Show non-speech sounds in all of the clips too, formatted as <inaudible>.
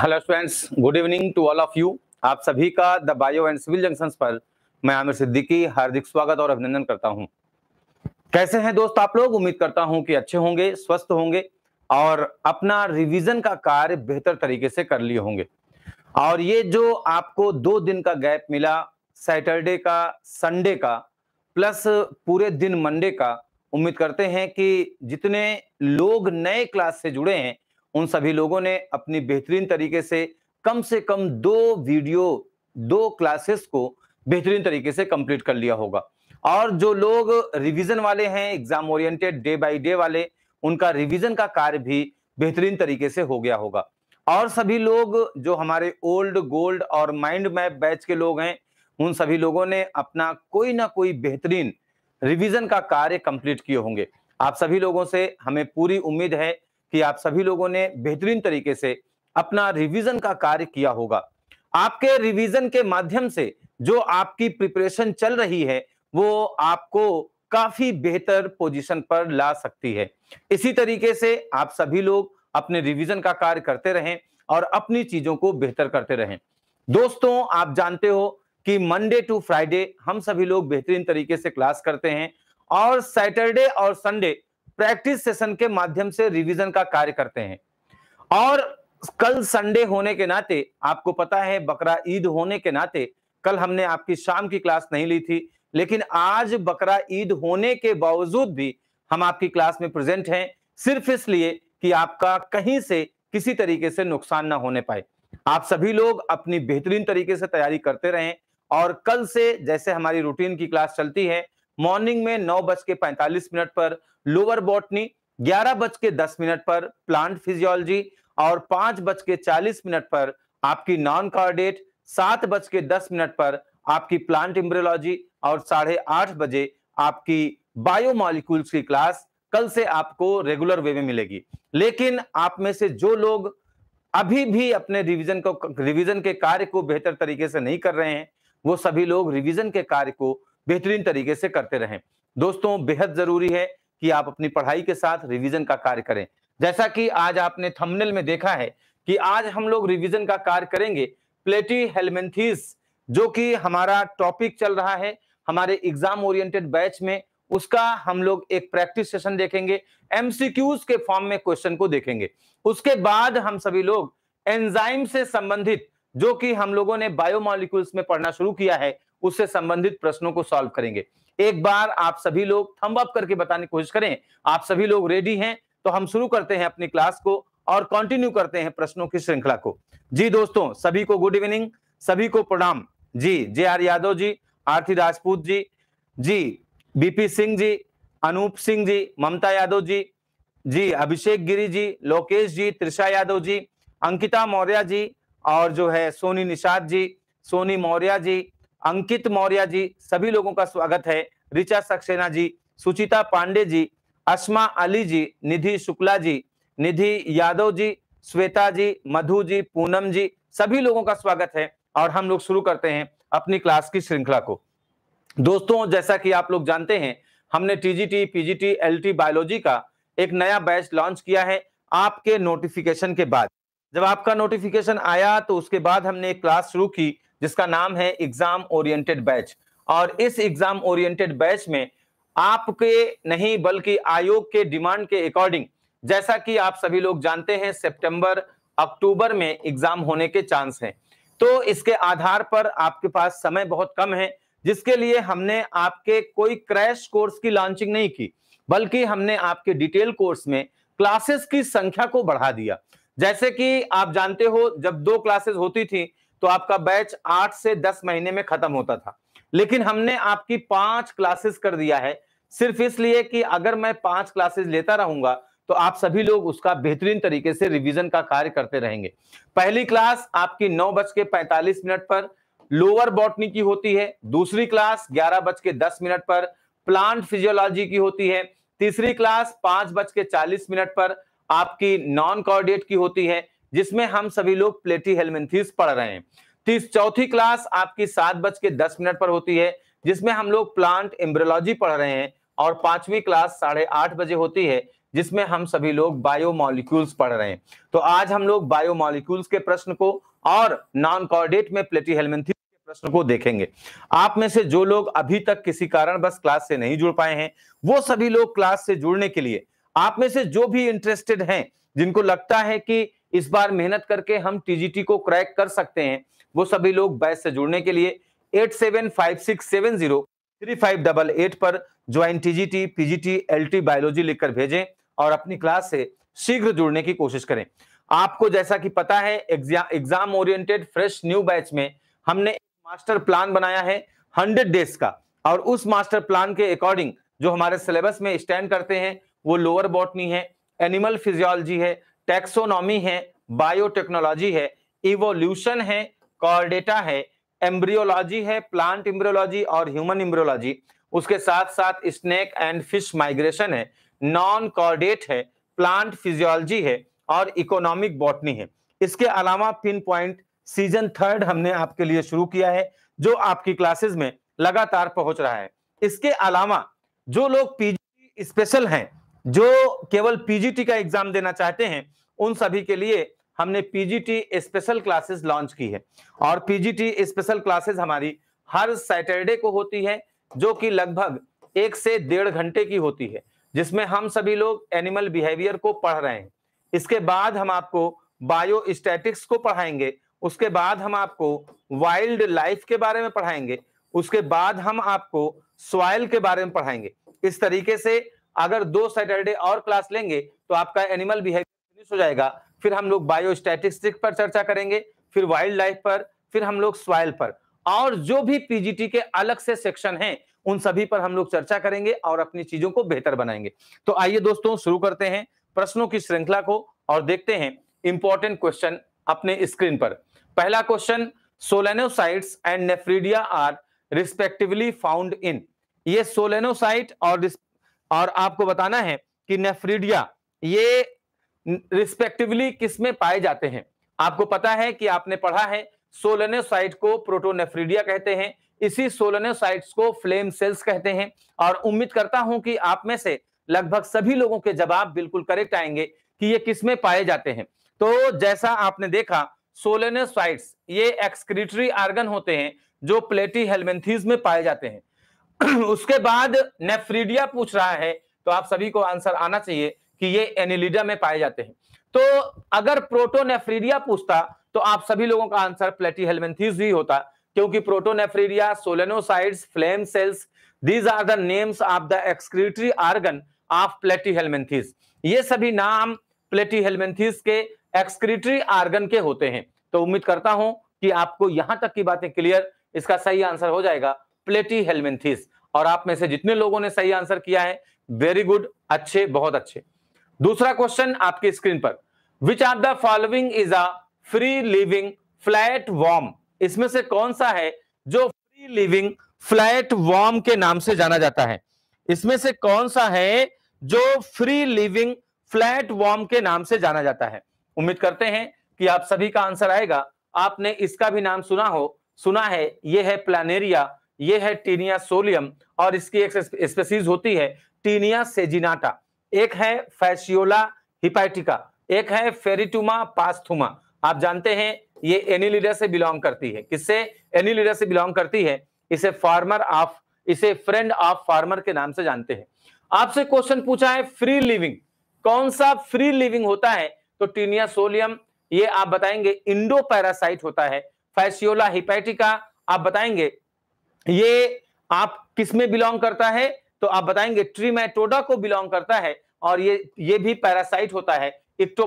hello students good evening to all of you आप सभी का the bio and civil junction पर मैं आमिर सिद्दीकी हार्दिक स्वागत और अभिनंदन करता हूं कैसे हैं दोस्त आप लोग उम्मीद करता हूं कि अच्छे होंगे स्वस्थ होंगे और अपना रिवीजन का कार्य बेहतर तरीके से कर लिए होंगे और ये जो आपको दो दिन का गैप मिला सैटरडे का संडे का प्लस पूरे दिन मंडे का उम्मीद करते हैं कि जितने लोग नए क्लास से जुड़े हैं उन सभी लोगों ने अपनी बेहतरीन तरीके से कम से कम दो वीडियो दो क्लासेस को बेहतरीन तरीके से कंप्लीट कर लिया होगा और जो लोग रिवीजन वाले हैं exam oriented day by day वाले उनका रिवीजन का कार्य भी बेहतरीन तरीके से हो गया होगा और सभी लोग जो हमारे ओल्ड गोल्ड और माइंड मैप बैच के लोग हैं उन सभी लोगों ने अपना कोई ना कोई बेहतरीन रिवीजन का कार्य कंप्लीट किए होंगे आप सभी लोगों से हमें पूरी उम्मीद है कि आप सभी लोगों ने बेहतरीन तरीके से अपना रिवीजन का कार्य किया होगा आपके रिवीजन के माध्यम से जो आपकी प्रिपरेशन चल रही है वो आपको काफी बेहतर पोजीशन पर ला सकती है इसी तरीके से आप सभी लोग अपने रिवीजन का कार्य करते रहें और अपनी चीजों को बेहतर करते रहें दोस्तों आप जानते हो कि मंडे टू फ्राइडे हम सभी लोग बेहतरीन तरीके से क्लास करते हैं और सैटरडे और संडे प्रैक्टिस सेशन के माध्यम से रिवीजन का कार्य करते हैं और कल संडे होने के नाते आपको पता है बकरा ईद होने के नाते कल हमने आपकी शाम की क्लास नहीं ली थी लेकिन आज बकरा ईद होने के बावजूद भी हम आपकी क्लास में प्रेजेंट हैं सिर्फ इसलिए कि आपका कहीं से किसी तरीके से नुकसान ना होने पाए आप सभी लोग अपनी बेहतरीन तरीके से तैयारी करते रहें और कल से जैसे हमारी रूटीन की क्लास चलती है मॉर्निंग में नौ बज के पैंतालीस मिनट पर लोअर बॉटनी ग्यारह बज के दस मिनट पर प्लांट फिजियोलॉजी और पांच बज के चालीस मिनट पर आपकी नॉन कार्डेट सात बज के दस मिनट पर आपकी प्लांट इम्ब्रोलॉजी और साढ़े आठ बजे आपकी बायोमोलिक्यूल्स की क्लास कल से आपको रेगुलर वे में मिलेगी लेकिन आप में से जो लोग अभी भी अपने रिवीजन को रिवीजन के कार्य को बेहतर तरीके से नहीं कर रहे हैं वो सभी लोग रिवीजन के कार्य को बेहतरीन तरीके से करते रहें दोस्तों बेहद जरूरी है कि आप अपनी पढ़ाई के साथ रिवीजन का कार्य करें जैसा कि आज आपने थंबनेल में देखा है कि आज हम लोग रिवीजन का कार्य करेंगे प्लेटी हेलमेंथीस जो कि हमारा टॉपिक चल रहा है हमारे एग्जाम ओरिएंटेड बैच में उसका हम लोग एक प्रैक्टिस सेशन देखेंगे एमसीक्यूज के फॉर्म में क्वेश्चन को देखेंगे उसके बाद हम सभी लोग एंजाइम से संबंधित जो कि हम लोगों ने बायोमोलिक्यूल्स में पढ़ना शुरू किया है उससे संबंधित प्रश्नों को सॉल्व करेंगे एक बार आप सभी लोग थंब अप करके बताने की कोशिश करें आप सभी लोग रेडी हैं तो हम शुरू करते हैं अपनी क्लास को और कंटिन्यू करते हैं प्रश्नों की श्रृंखला को जी दोस्तों सभी को गुड इवनिंग सभी को प्रणाम ji J R Yadav ji Aarti Rajput ji ji BP Singh ji Anoop Singh ji Mamta Yadav ji ji Abhishek Giri ji Lokesh ji Trisha Yadav ji Ankita Maurya ji और जो है सोनी निषाद जी सोनी मौर्या जी अंकित मौर्य जी सभी लोगों का स्वागत है ऋचा सक्सेना जी सुचिता पांडे जी अस्मा अली जी निधि शुक्ला जी निधि यादव जी श्वेता जी मधु जी पूनम जी सभी लोगों का स्वागत है और हम लोग शुरू करते हैं अपनी क्लास की श्रृंखला को दोस्तों जैसा कि आप लोग जानते हैं हमने टीजीटी पीजीटी एलटी बायोलॉजी का एक नया बैच लॉन्च किया है आपके नोटिफिकेशन के बाद जब आपका नोटिफिकेशन आया तो उसके बाद हमने एक क्लास शुरू की जिसका नाम है एग्जाम ओरिएंटेड बैच और इस एग्जाम ओरिएंटेड बैच में आपके नहीं बल्कि आयोग के डिमांड के अकॉर्डिंग जैसा कि आप सभी लोग जानते हैं सितंबर अक्टूबर में एग्जाम होने के चांस हैं तो इसके आधार पर आपके पास समय बहुत कम है जिसके लिए हमने आपके कोई क्रैश कोर्स की लॉन्चिंग नहीं की बल्कि हमने आपके डिटेल कोर्स में क्लासेस की संख्या को बढ़ा दिया जैसे कि आप जानते हो जब दो क्लासेस होती थी तो आपका बैच आठ से दस महीने में खत्म होता था लेकिन हमने आपकी पांच क्लासेस कर दिया है सिर्फ इसलिए कि अगर मैं पांच क्लासेस लेता रहूंगा तो आप सभी लोग उसका बेहतरीन तरीके से रिवीजन का कार्य करते रहेंगे पहली क्लास आपकी नौ बज के पैंतालीस मिनट पर लोअर बॉटनी की होती है दूसरी क्लास ग्यारह बज के दस मिनट पर प्लांट फिजियोलॉजी की होती है तीसरी क्लास पांच बज के चालीस मिनट पर आपकी नॉन कॉर्डिएट की होती है जिसमें हम सभी लोग प्लेटी हेलमेंथिस पढ़ रहे हैं तीस चौथी क्लास आपकी सात बज के दस मिनट पर होती है जिसमें हम लोग प्लांट एम्ब्रोलॉजी पढ़ रहे हैं और पांचवी क्लास साढ़े आठ बजे होती है जिसमें हम सभी लोग बायोमोलिक्यूल्स पढ़ रहे हैं तो आज हम लोग बायोमोलिक्यूल्स के प्रश्न को और नॉन कॉर्डेट में प्लेटी हेलमेंथिस प्रश्न को देखेंगे आप में से जो लोग अभी तक किसी कारण बस क्लास से नहीं जुड़ पाए हैं वो सभी लोग क्लास से जुड़ने के लिए आप में से जो भी इंटरेस्टेड हैं जिनको लगता है कि इस बार मेहनत करके हम टीजीटी को क्रैक कर सकते हैं वो सभी लोग बैच से जुड़ने के लिए eight seven five six seven zero three five double eight पर join TGT PGT LT biology लिखकर भेजें और अपनी क्लास से शीघ्र जुड़ने की कोशिश करें आपको जैसा कि पता है exam oriented fresh new batch में हमने मास्टर प्लान बनाया है हंड्रेड डेज का और उस मास्टर प्लान के अकॉर्डिंग जो हमारे सिलेबस में स्टैंड करते हैं वो लोअर बॉटनी है एनिमल फिजियोलॉजी है टेक्सोनॉमी है बायोटेक्नोलॉजी है इवोल्यूशन है कॉर्डेटा है एम्ब्रियोलॉजी है प्लांट इम्ब्रियोलॉजी और ह्यूमन इम्ब्रियोलॉजी उसके साथ साथ स्नेक एंड फिश माइग्रेशन है नॉन कॉर्डेट है प्लांट फिजियोलॉजी है और इकोनॉमिक बॉटनी है इसके अलावा पिन पॉइंट सीजन थर्ड हमने आपके लिए शुरू किया है जो आपकी क्लासेस में लगातार पहुंच रहा है इसके अलावा जो लोग पीजी स्पेशल हैं जो केवल पीजीटी का एग्जाम देना चाहते हैं उन सभी के लिए हमने पीजीटी स्पेशल क्लासेस लॉन्च की है और पीजीटी स्पेशल क्लासेस हमारी हर सैटरडे को होती है जो कि लगभग एक से डेढ़ घंटे की होती है जिसमें हम सभी लोग एनिमल बिहेवियर को पढ़ रहे हैं इसके बाद हम आपको बायो स्टैटिक्स को पढ़ाएंगे उसके बाद हम आपको वाइल्ड लाइफ के बारे में पढ़ाएंगे उसके बाद हम आपको स्वाइल के बारे में पढ़ाएंगे इस तरीके से अगर दो सैटरडे और क्लास लेंगे तो आपका एनिमल बिहेवियर फिनिश हो जाएगा फिर हम लोग बायोस्टैटिस्टिक पर चर्चा करेंगे फिर वाइल्ड लाइफ पर फिर हम लोग स्वाइल पर और जो भी पीजीटी के अलग से सेक्शन हैं उन सभी पर हम लोग चर्चा करेंगे और अपनी चीजों को बेहतर बनाएंगे तो आइए दोस्तों शुरू करते हैं प्रश्नों की श्रृंखला को और देखते हैं इंपॉर्टेंट क्वेश्चन अपने स्क्रीन पर पहला question solenocytes and nephridia are respectively found in ये सोलेनोसाइट और और आपको बताना है कि नेफ्रीडिया ये रिस्पेक्टिवली किसमें पाए जाते हैं आपको पता है कि आपने पढ़ा है सोलनोसाइट को प्रोटोनेफ्रीडिया कहते हैं इसी सोलनोसाइट्स को फ्लेम सेल्स कहते हैं और उम्मीद करता हूं कि आप में से लगभग सभी लोगों के जवाब बिल्कुल करेक्ट आएंगे कि ये किसमें पाए जाते हैं तो जैसा आपने देखा सोलेनोसाइट्स ये एक्सक्रीटरी आर्गन होते हैं जो प्लेटी हेलमेंथीज में पाए जाते हैं <clears throat> उसके बाद नेफ्रीडिया पूछ रहा है तो आप सभी को आंसर आना चाहिए कि ये एनिलिडा में पाए जाते हैं तो अगर नेफ्रीडिया पूछता तो आप सभी लोगों का आंसर प्लेटी हेलमेंथीज ही होता क्योंकि nephridia solenocytes flame cells these are the names of the excretory organ of platyhelminthes ये सभी नाम प्लेटी हेलमेंथीज के एक्सक्रीटरी आर्गन के होते हैं तो उम्मीद करता हूं कि आपको यहां तक की बातें क्लियर इसका सही आंसर हो जाएगा प्लेटी हेलमेंथिस और आप में से जितने लोगों ने सही आंसर किया है वेरी गुड अच्छे बहुत अच्छे दूसरा क्वेश्चन आपकी स्क्रीन पर which are the following is a free living flat worm इसमें से कौन सा है जो फ्री लिविंग फ्लैट वॉर्म के नाम से जाना जाता है इसमें से कौन सा है जो फ्री लिविंग फ्लैट वॉर्म के नाम से जाना जाता है उम्मीद करते हैं कि आप सभी का आंसर आएगा आपने इसका भी नाम सुना हो सुना है यह है प्लानेरिया ये है टीनिया सोलियम और इसकी एक स्पेसीज होती है टीनिया सेजिनाटा एक है फैशियोला हिपाइटिका एक है फेरिटुमा पास्थुमा आप जानते हैं ये एनिलिडा से बिलोंग करती है किससे एनिलिडा से बिलोंग करती है इसे फार्मर ऑफ इसे फ्रेंड ऑफ फार्मर के नाम से जानते हैं आपसे क्वेश्चन पूछा है फ्री लिविंग कौन सा फ्री लिविंग होता है तो टीनिया सोलियम ये आप बताएंगे इंडो पैरासाइट होता है फैसियोला हिपैटिका आप बताएंगे ये आप किस में बिलोंग करता है तो आप बताएंगे ट्रीमेटोडा को बिलोंग करता है और ये ये भी पैरासाइट होता है इंडो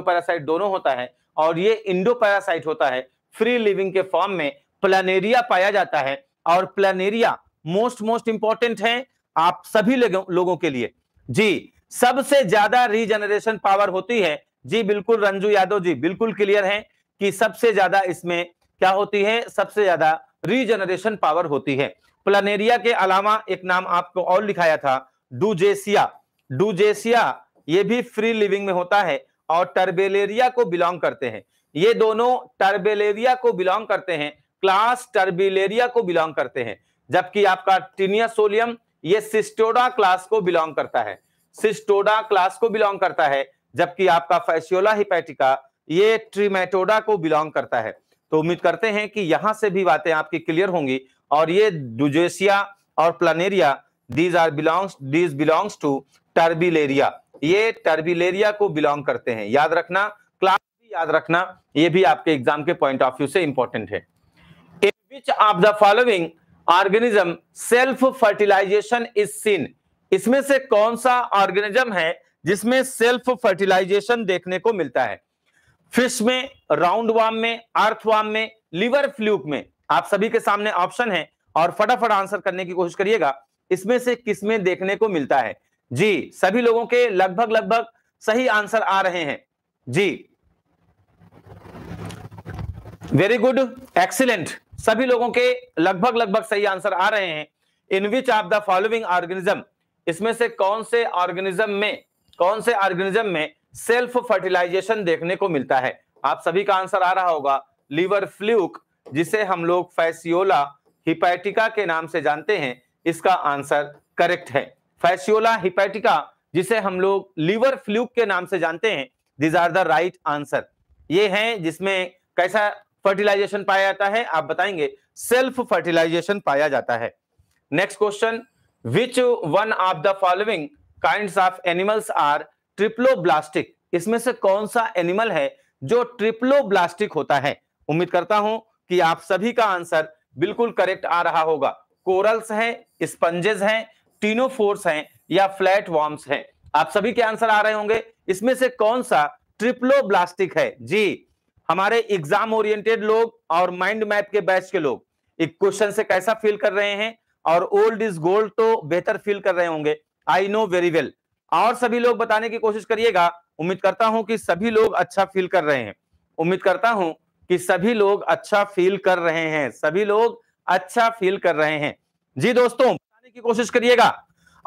पैरासाइट दोनों होता है और ये इंडो पैरासाइट होता है फ्री लिविंग के फॉर्म में प्लानेरिया पाया जाता है और प्लानेरिया मोस्ट मोस्ट इंपॉर्टेंट है आप सभी लोगों के लिए जी सबसे ज्यादा रीजनरेशन पावर होती है जी बिल्कुल रंजू यादव जी बिल्कुल क्लियर है कि सबसे ज्यादा इसमें क्या होती है सबसे ज्यादा रीजनरेशन पावर होती है प्लानेरिया के अलावा एक नाम आपको और लिखाया था डूजेसिया डूजेसिया ये भी फ्री लिविंग में होता है और टर्बेलेरिया को बिलोंग करते हैं ये दोनों टर्बेलेरिया को बिलोंग करते हैं क्लास टर्बिलेरिया को बिलोंग करते हैं जबकि आपका टीनियासोलियम ये सिस्टोडा क्लास को बिलोंग करता है सिस्टोडा क्लास को बिलोंग करता है जबकि आपका फैसियोला हिपैटिका ये ट्रीमेटोडा को बिलोंग करता है तो उम्मीद करते हैं कि यहां से भी बातें आपकी क्लियर होंगी और ये डुजेसिया और planaria these are belongs these belongs to turbellaria ये टर्बिलेरिया को बिलोंग करते हैं याद रखना क्लास भी याद रखना ये भी आपके एग्जाम के पॉइंट ऑफ व्यू से इंपॉर्टेंट है in which of the following organism self fertilization is seen इसमें से कौन सा ऑर्गेनिज्म है जिसमें सेल्फ फर्टिलाइजेशन देखने को मिलता है फिश में राउंड वार्म में अर्थ वार्म में लिवर फ्लूक में आप सभी के सामने ऑप्शन है और फटाफट आंसर करने की कोशिश करिएगा इसमें से किसमें देखने को मिलता है जी सभी लोगों के लगभग लगभग सही आंसर आ रहे हैं जी वेरी गुड एक्सीलेंट सभी लोगों के लगभग लगभग सही आंसर आ रहे हैं in which of the following organism इसमें से कौन से ऑर्गेनिज्म में कौन से ऑर्गेनिज्म में सेल्फ फर्टिलाइजेशन देखने को मिलता है आप सभी का आंसर आ रहा होगा लीवर फ्लूक जिसे हम लोग फैसियोला हिपैटिका के नाम से जानते हैं इसका आंसर करेक्ट है फैसियोला हिपैटिका जिसे हम लोग लीवर फ्लूक के नाम से जानते हैं these are the right answer ये है जिसमें कैसा फर्टिलाइजेशन पाया जाता है आप बताएंगे सेल्फ फर्टिलाइजेशन पाया जाता है next question which one of the following kind of animals are triploblastic इसमें से कौन सा एनिमल है जो ट्रिप्लोब्लास्टिक होता है उम्मीद करता हूं कि आप सभी का आंसर बिल्कुल करेक्ट आ रहा होगा कोरल्स हैं स्पंजेस हैं टीनोफोर्स हैं या फ्लैट वॉर्म्स हैं आप सभी के आंसर आ रहे होंगे इसमें से कौन सा ट्रिप्लोब्लास्टिक है जी हमारे एग्जाम ओरिएंटेड लोग और माइंड मैप के बैच के लोग एक क्वेश्चन से कैसा फील कर रहे हैं और ओल्ड इज गोल्ड तो बेहतर फील कर रहे होंगे आई नो वेरी वेल और सभी लोग बताने की कोशिश करिएगा उम्मीद करता हूं कि सभी लोग अच्छा फील कर रहे हैं उम्मीद करता हूं कि सभी लोग अच्छा फील कर रहे हैं सभी लोग अच्छा फील कर रहे हैं जी दोस्तों बताने की कोशिश करिएगा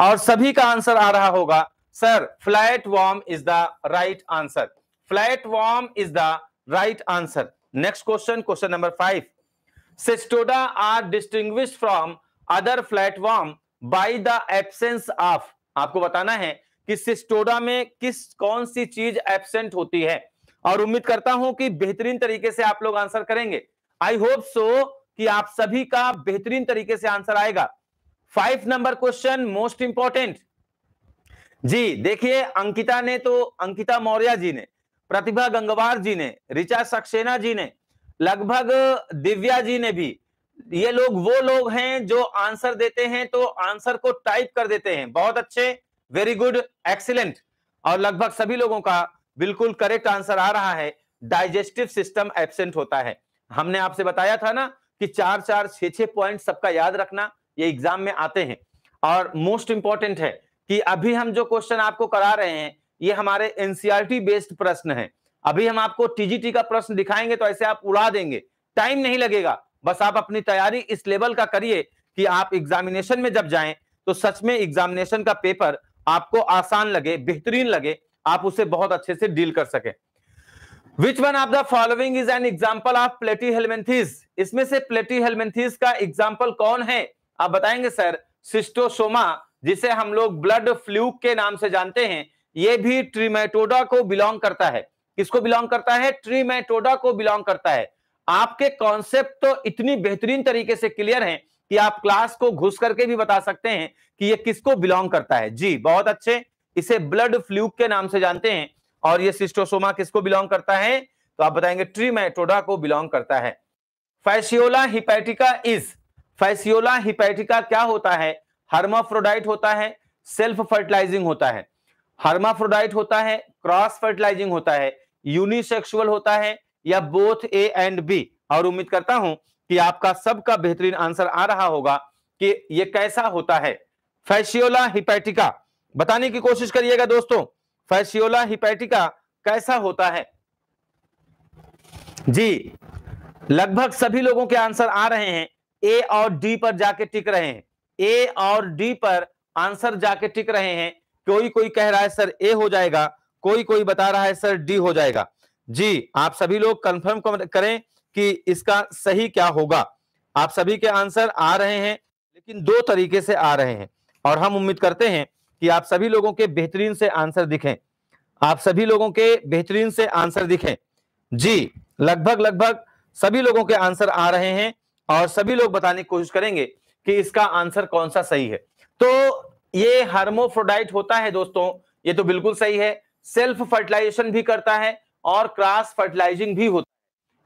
और सभी का आंसर आ रहा होगा sir flat worm is the right answer flat worm is the right answer next question question number five cestoda are distinguish from other flat worm by the absence of आपको बताना है कि सिस्टोडा में किस कौन सी चीज एबसेंट होती है और उम्मीद करता हूं कि बेहतरीन तरीके से आप लोग आंसर करेंगे आई होप सो कि आप सभी का बेहतरीन तरीके से आंसर आएगा five number question most important जी देखिए अंकिता ने तो अंकिता मौर्य जी ने प्रतिभा गंगवार जी ने रिचा सक्सेना जी ने लगभग दिव्या जी ने भी ये लोग वो लोग हैं जो आंसर देते हैं तो आंसर को टाइप कर देते हैं बहुत अच्छे वेरी गुड एक्सीलेंट और लगभग सभी लोगों का बिल्कुल करेक्ट आंसर आ रहा है डाइजेस्टिव सिस्टम एबसेंट होता है हमने आपसे बताया था ना कि चार चार छह छह पॉइंट सबका याद रखना ये एग्जाम में आते हैं और मोस्ट इंपॉर्टेंट है कि अभी हम जो क्वेश्चन आपको करा रहे हैं ये हमारे एनसीआरटी बेस्ड e प्रश्न है अभी हम आपको टीजीटी का प्रश्न दिखाएंगे तो ऐसे आप उड़ा देंगे टाइम नहीं लगेगा बस आप अपनी तैयारी इस लेवल का करिए कि आप एग्जामिनेशन में जब जाएं तो सच में एग्जामिनेशन का पेपर आपको आसान लगे बेहतरीन लगे आप उसे बहुत अच्छे से डील कर सके which one of the following is an example of platyhelminthes इसमें से प्लेटी हेलमेंथिस का एग्जाम्पल कौन है आप बताएंगे सर सिस्टोसोमा जिसे हम लोग ब्लड फ्लू के नाम से जानते हैं यह भी ट्रीमेटोडा को बिलोंग करता है किसको बिलोंग करता है ट्रीमेटोडा को बिलोंग करता है आपके कॉन्सेप्ट तो इतनी बेहतरीन तरीके से क्लियर हैं कि आप क्लास को घुस करके भी बता सकते हैं कि ये किसको बिलोंग करता है जी बहुत अच्छे इसे ब्लड फ्लूक के नाम से जानते हैं और ये सिस्टोसोमा किसको बिलोंग करता है तो आप बताएंगे ट्रीमेटोडा को बिलोंग करता है Fasciola hepatica is Fasciola hepatica क्या होता है हर्माफ्रोडाइट होता है सेल्फ फर्टिलाइजिंग होता है हर्माफ्रोडाइट होता है क्रॉस फर्टिलाइजिंग होता है यूनिसेक्सुअल होता है या बोथ ए एंड बी और उम्मीद करता हूं कि आपका सबका बेहतरीन आंसर आ रहा होगा कि ये कैसा होता है फैशियोला हिपैटिका बताने की कोशिश करिएगा दोस्तों फैशियोला हिपैटिका कैसा होता है जी लगभग सभी लोगों के आंसर आ रहे हैं ए और डी पर जाके टिक रहे हैं ए और डी पर आंसर जाके टिक रहे हैं कोई कोई कह रहा है सर ए हो जाएगा कोई कोई बता रहा है सर डी हो जाएगा जी आप सभी लोग कंफर्म करें कि इसका सही क्या होगा आप सभी के आंसर आ रहे हैं लेकिन दो तरीके से आ रहे हैं और हम उम्मीद करते हैं कि आप सभी लोगों के बेहतरीन से आंसर दिखें आप सभी लोगों के बेहतरीन से आंसर दिखें जी लगभग लगभग सभी लोगों के आंसर आ रहे हैं और सभी लोग बताने की कोशिश करेंगे कि इसका आंसर कौन सा सही है तो ये हार्मोफ्रोडाइट होता है दोस्तों ये तो बिल्कुल सही है सेल्फ फर्टिलाइजेशन भी करता है और क्रॉस फर्टिलाइजिंग भी होता है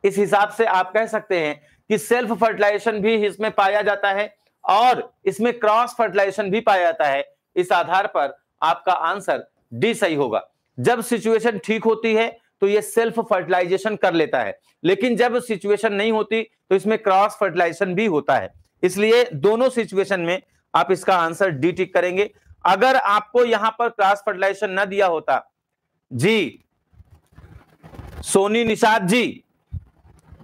इस हिसाब से आप कह सकते हैं कि सेल्फ फर्टिलाइजेशन भी इसमें पाया जाता है और इसमें क्रॉस फर्टिलाइजेशन भी पाया जाता है इस आधार पर आपका आंसर डी सही होगा जब सिचुएशन ठीक होती है तो ये सेल्फ फर्टिलाइजेशन कर लेता है लेकिन जब सिचुएशन नहीं होती तो इसमें क्रॉस फर्टिलाइजेशन भी होता है इसलिए दोनों सिचुएशन में आप इसका आंसर डी टिक करेंगे अगर आपको यहां पर क्रॉस फर्टिलाइजेशन ना दिया होता जी सोनी निषाद जी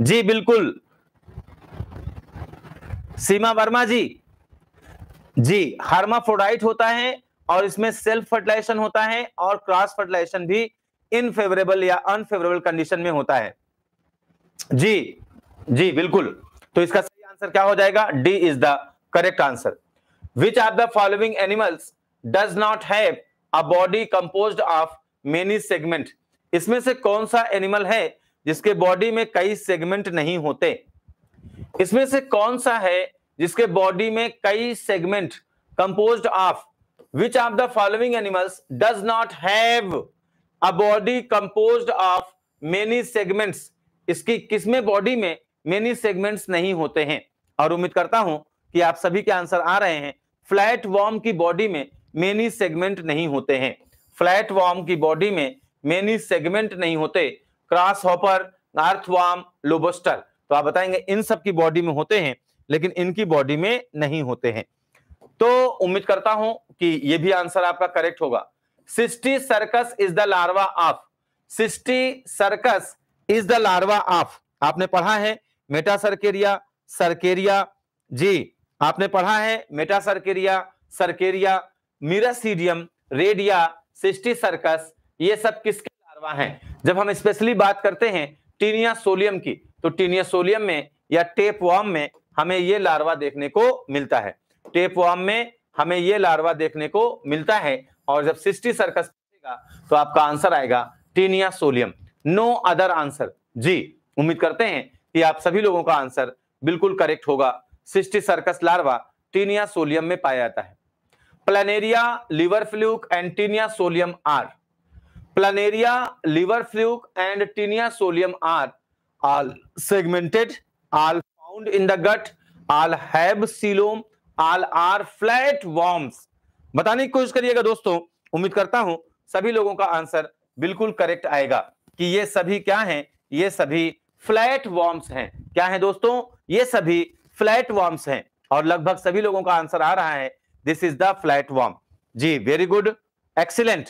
जी बिल्कुल सीमा वर्मा जी जी हार्माफोडाइट होता है और इसमें सेल्फ फर्टिलाइजेशन होता है और क्रॉस फर्टिलाइजेशन भी इनफेवरेबल या अनफेवरेबल कंडीशन में होता है जी जी बिल्कुल तो इसका सही आंसर क्या हो जाएगा D is the correct answer which are the following animals does not have a body composed of many segment इसमें से कौन सा एनिमल है जिसके बॉडी में कई सेगमेंट नहीं होते इसमें से कौन सा है जिसके बॉडी में कई segment composed of which of the following animals does not have a body composed of many segments इसकी किसमें बॉडी में मेनी सेगमेंट्स नहीं होते हैं और उम्मीद करता हूं कि आप सभी के आंसर आ रहे हैं फ्लैट वॉर्म की बॉडी में मेनी सेगमेंट नहीं होते हैं फ्लैट वॉर्म की बॉडी में मेनी सेगमेंट नहीं होते क्रॉस हॉपर अर्थवाम लोबस्टर तो आप बताएंगे इन सब की बॉडी में होते हैं लेकिन इनकी बॉडी में नहीं होते हैं तो उम्मीद करता हूं कि यह भी आंसर आपका करेक्ट होगा cysticercus is the larva of cysticercus is the larva of आपने पढ़ा है मेटा सर्केरिया सर्केरिया जी आपने पढ़ा है metacercaria cercaria miracidium redia cysticercus ये सब किसके लार्वा हैं जब हम स्पेशली बात करते हैं टीनिया सोलियम की तो टीनिया सोलियम में या टेप वॉर्म में हमें ये लार्वा देखने को मिलता है टेप वॉर्म में हमें ये लार्वा देखने को मिलता है और जब सिस्टी सर्कस तो आपका आंसर आएगा Taenia solium no other answer जी उम्मीद करते हैं कि आप सभी लोगों का आंसर बिल्कुल करेक्ट होगा cysticercus larva Taenia solium में पाया जाता है Planaria liver fluke and Taenia solium are Planaria liver fluke and Taenia solium are all segmented all found in the gut all have coelom all are flatworms बताने की कोशिश करिएगा दोस्तों उम्मीद करता हूं सभी लोगों का आंसर बिल्कुल करेक्ट आएगा कि ये सभी क्या हैं ये सभी फ्लैट वॉर्म्स हैं क्या है दोस्तों ये सभी फ्लैट वॉर्म्स हैं और लगभग सभी लोगों का आंसर आ रहा है this is the flatworm जी वेरी गुड एक्सीलेंट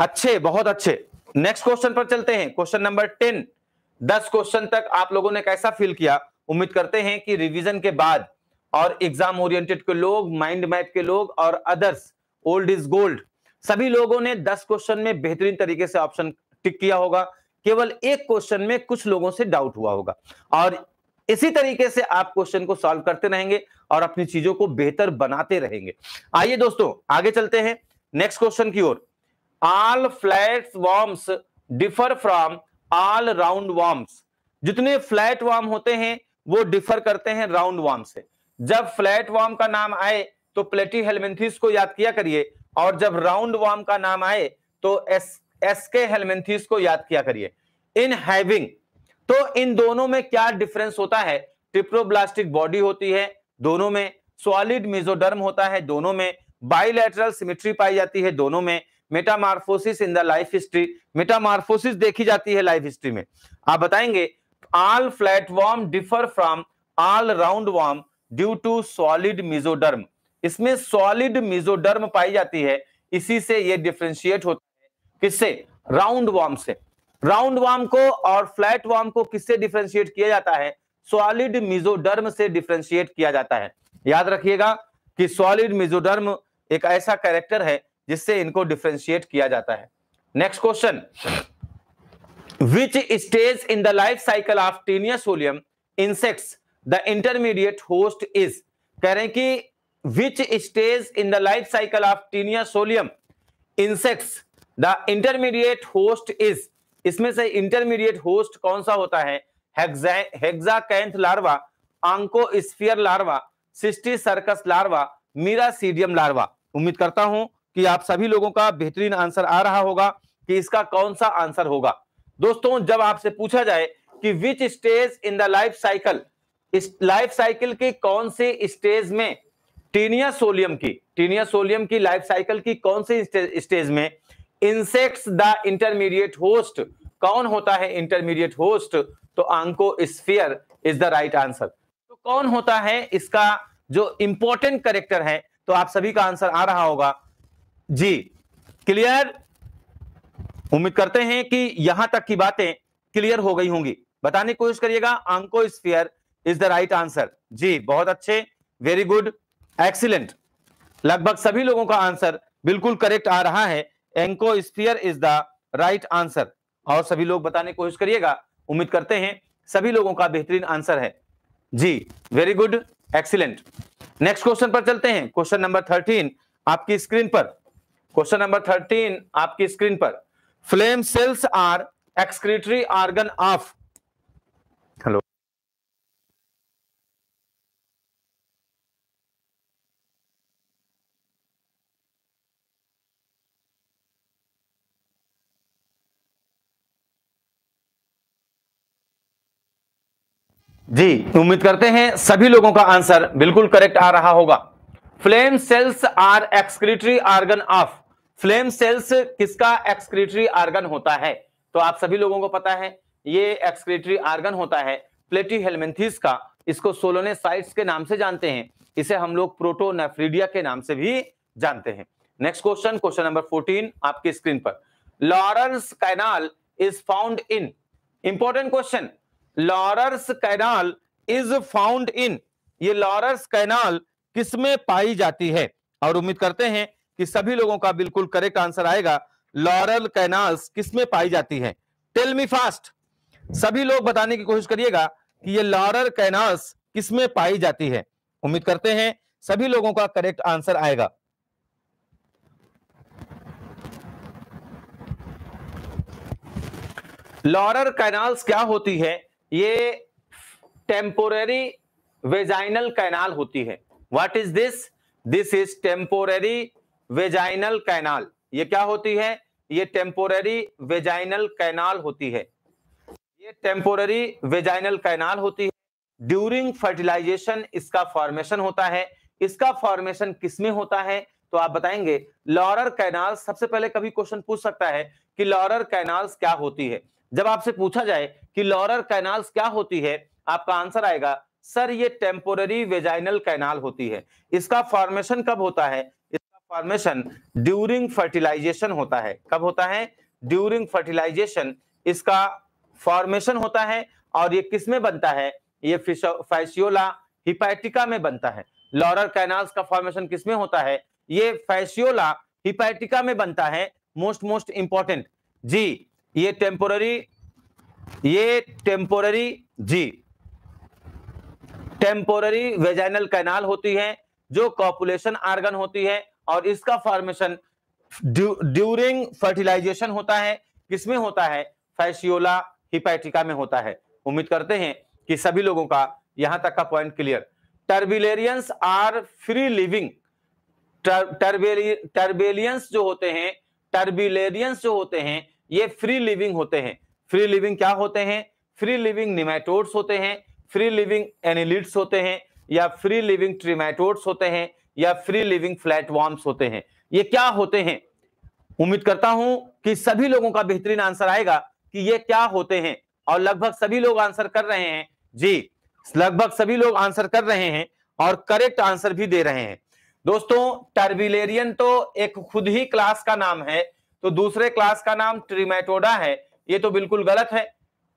अच्छे बहुत अच्छे नेक्स्ट क्वेश्चन पर चलते हैं क्वेश्चन नंबर टेन दस क्वेश्चन तक आप लोगों ने कैसा फील किया उम्मीद करते हैं कि रिवीजन के बाद और एग्जाम ओरिएंटेड के लोग माइंड मैप के लोग और अदर्स ओल्ड इज गोल्ड सभी लोगों ने दस क्वेश्चन में बेहतरीन तरीके से ऑप्शन टिक किया होगा केवल एक क्वेश्चन में कुछ लोगों से डाउट हुआ होगा और इसी तरीके से आप क्वेश्चन को सॉल्व करते रहेंगे और अपनी चीजों को बेहतर बनाते रहेंगे आइए दोस्तों आगे चलते हैं नेक्स्ट क्वेश्चन की ओर all flatworms differ from all roundworms जितने फ्लैट वार्म होते हैं वो डिफर करते हैं राउंड वार्म से जब फ्लैट वार्म का नाम आए तो प्लेटी हेलमेंथिस को याद किया करिए और जब राउंड वार्म का नाम आए तो एस एस के हेलमेंथिस को याद किया करिए इन हैविंग तो इन दोनों में क्या डिफरेंस होता है ट्रिप्रोब्लास्टिक बॉडी होती है दोनों में सॉलिड मिजोडर्म होता है दोनों में बाइलैटरल सिमिट्री पाई जाती है दोनों में metamorphosis in the life history metamorphosis देखी जाती है लाइफ हिस्ट्री में आप बताएंगे all worm differ from all roundworm due to solid mesoderm इसमें सॉलिड मिजोडर्म पाई जाती है इसी से ये डिफ्रेंशिएट होता है किससे राउंड वॉर्म से राउंड वार्म को और फ्लैट वॉर्म को किससे डिफ्रेंशिएट किया जाता है सॉलिड मिजोडर्म से डिफ्रेंशिएट किया जाता है याद रखिएगा कि सॉलिड मिजोडर्म एक ऐसा कैरेक्टर है जिससे इनको डिफ्रेंशिएट किया जाता है next question which stage in the life cycle of Taenia solium infects the intermediate host is कह रहे हैं कि which stage in the life cycle of Taenia solium infects the intermediate host is इसमें से इंटरमीडिएट होस्ट कौन सा होता है hexacanth larva oncosphere larva cysticercus larva मीरा लार्वा उम्मीद करता हूं कि आप सभी लोगों का बेहतरीन आंसर आ रहा होगा कि इसका कौन सा आंसर होगा दोस्तों जब आपसे पूछा जाए कि which stage in the life cycle इस लाइफ साइकिल के कौन से स्टेज में टीनिया सोलियम की टीनिया सोलियम की लाइफ साइकिल की कौन से स्टेज में इंसेक्ट्स द इंटरमीडिएट होस्ट कौन होता है इंटरमीडिएट होस्ट तो oncosphere is the right answer तो कौन होता है इसका जो इंपॉर्टेंट करेक्टर है तो आप सभी का आंसर आ रहा होगा जी क्लियर उम्मीद करते हैं कि यहां तक की बातें क्लियर हो गई होंगी बताने की कोशिश करिएगा oncosphere is the right answer जी बहुत अच्छे वेरी गुड एक्सीलेंट लगभग सभी लोगों का आंसर बिल्कुल करेक्ट आ रहा है oncosphere is the right answer और सभी लोग बताने की कोशिश करिएगा उम्मीद करते हैं सभी लोगों का बेहतरीन आंसर है जी very good excellent next question पर चलते हैं क्वेश्चन नंबर थर्टीन आपकी स्क्रीन पर क्वेश्चन नंबर थर्टीन आपकी स्क्रीन पर flame cells are excretory organ of hello जी उम्मीद करते हैं सभी लोगों का आंसर बिल्कुल करेक्ट आ रहा होगा flame cells are excretory organ of flame cells किसका एक्सक्रिटरी आर्गन होता है तो आप सभी लोगों को पता है ये एक्सक्रिटरी आर्गन होता है प्लेटी हेलमेंथिस का इसको सोलोने के नाम से जानते हैं इसे हम लोग प्रोटोनेफ्रीडिया के नाम से भी जानते हैं नेक्स्ट क्वेश्चन क्वेश्चन नंबर 14 आपकी स्क्रीन पर Laurer's canal is found in important question Laurer's canal is found in ये लॉरेंस कैनाल किसमें पाई जाती है और उम्मीद करते हैं कि सभी लोगों का बिल्कुल करेक्ट आंसर आएगा लॉरल कैनाल्स किसमें पाई जाती है टेल मी फास्ट सभी लोग बताने की कोशिश करिएगा कि ये लॉरल कैनाल्स किसमें पाई जाती है उम्मीद करते हैं सभी लोगों का करेक्ट आंसर आएगा लॉरर कैनाल्स क्या होती है ये टेम्पोररी वेजाइनल कैनाल होती है what is this this is temporary vaginal canal ये क्या होती है ये टेम्पोररी वेजाइनल कैनाल होती है ये टेम्पोररी वेजाइनल कैनाल होती है ड्यूरिंग फर्टिलाइजेशन इसका फॉर्मेशन होता है इसका फॉर्मेशन किसमें होता है तो आप बताएंगे लॉरर कैनाल सबसे पहले कभी क्वेश्चन पूछ सकता है कि लॉरर कैनाल्स क्या होती है जब आपसे पूछा जाए कि लॉरर कैनाल्स क्या होती है आपका आंसर आएगा सर ये टेम्पोररी वेजाइनल कैनाल होती है इसका फॉर्मेशन कब होता है इसका फॉर्मेशन ड्यूरिंग फर्टिलाइजेशन होता है कब होता है ड्यूरिंग फर्टिलाइजेशन इसका फॉर्मेशन होता है और ये किस में बनता है ये फैशियोला हिपैटिका में बनता है लॉरर कैनाल्स का फॉर्मेशन किसमें होता है ये फैशियोला हिपैटिका में बनता है मोस्ट मोस्ट इंपॉर्टेंट जी ये टेम्पोररी ये टेम्पोररी जी टेम्पोररी वेजाइनल कैनाल होती है जो कॉपुलेशन आर्गन होती है और इसका फॉर्मेशन ड्यूरिंग फर्टिलाइजेशन होता है किसमें होता है फैशियोला हिपैटिका में होता है उम्मीद करते हैं कि सभी लोगों का यहां तक का point clear turbellarians are free living turbellarians जो होते हैं टर्बिलेरियंस जो होते हैं ये फ्री लिविंग होते हैं फ्री लिविंग क्या होते हैं फ्री लिविंग निमेटोड्स होते हैं फ्री लिविंग एनिलिट्स होते हैं या फ्री लिविंग ट्रीमैटोड्स होते हैं या फ्री लिविंग फ्लैट वॉर्म्स होते हैं ये क्या होते हैं उम्मीद करता हूं कि सभी लोगों का बेहतरीन आंसर आएगा कि ये क्या होते हैं और लगभग सभी लोग आंसर कर रहे हैं जी लगभग सभी लोग आंसर कर रहे हैं और करेक्ट आंसर भी दे रहे हैं दोस्तों टर्बिलेरियन तो एक खुद ही क्लास का नाम है तो दूसरे क्लास का नाम ट्रीमेटोडा है ये तो बिल्कुल गलत है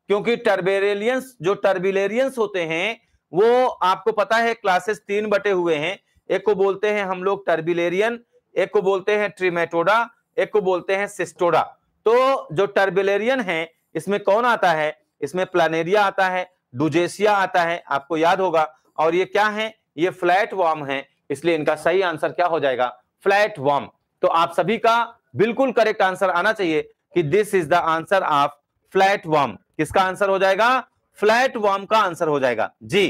क्योंकि टर्बेरेलियंस जो टर्बिलेरियंस होते हैं वो आपको पता है क्लासेस तीन बटे हुए हैं एक को बोलते हैं हम लोग टर्बिलेरियन एक को बोलते हैं ट्रीमेटोडा एक को बोलते हैं सिस्टोडा तो जो टर्बिलेरियन है इसमें कौन आता है इसमें प्लानेरिया आता है डुजेसिया आता है आपको याद होगा और ये क्या है ये फ्लैट वॉर्म है इसलिए इनका सही आंसर क्या हो जाएगा फ्लैट वॉर्म तो आप सभी का बिल्कुल करेक्ट आंसर आना चाहिए कि this is the answer of flatworm किसका आंसर हो जाएगा फ्लैट वार्म का आंसर हो जाएगा जी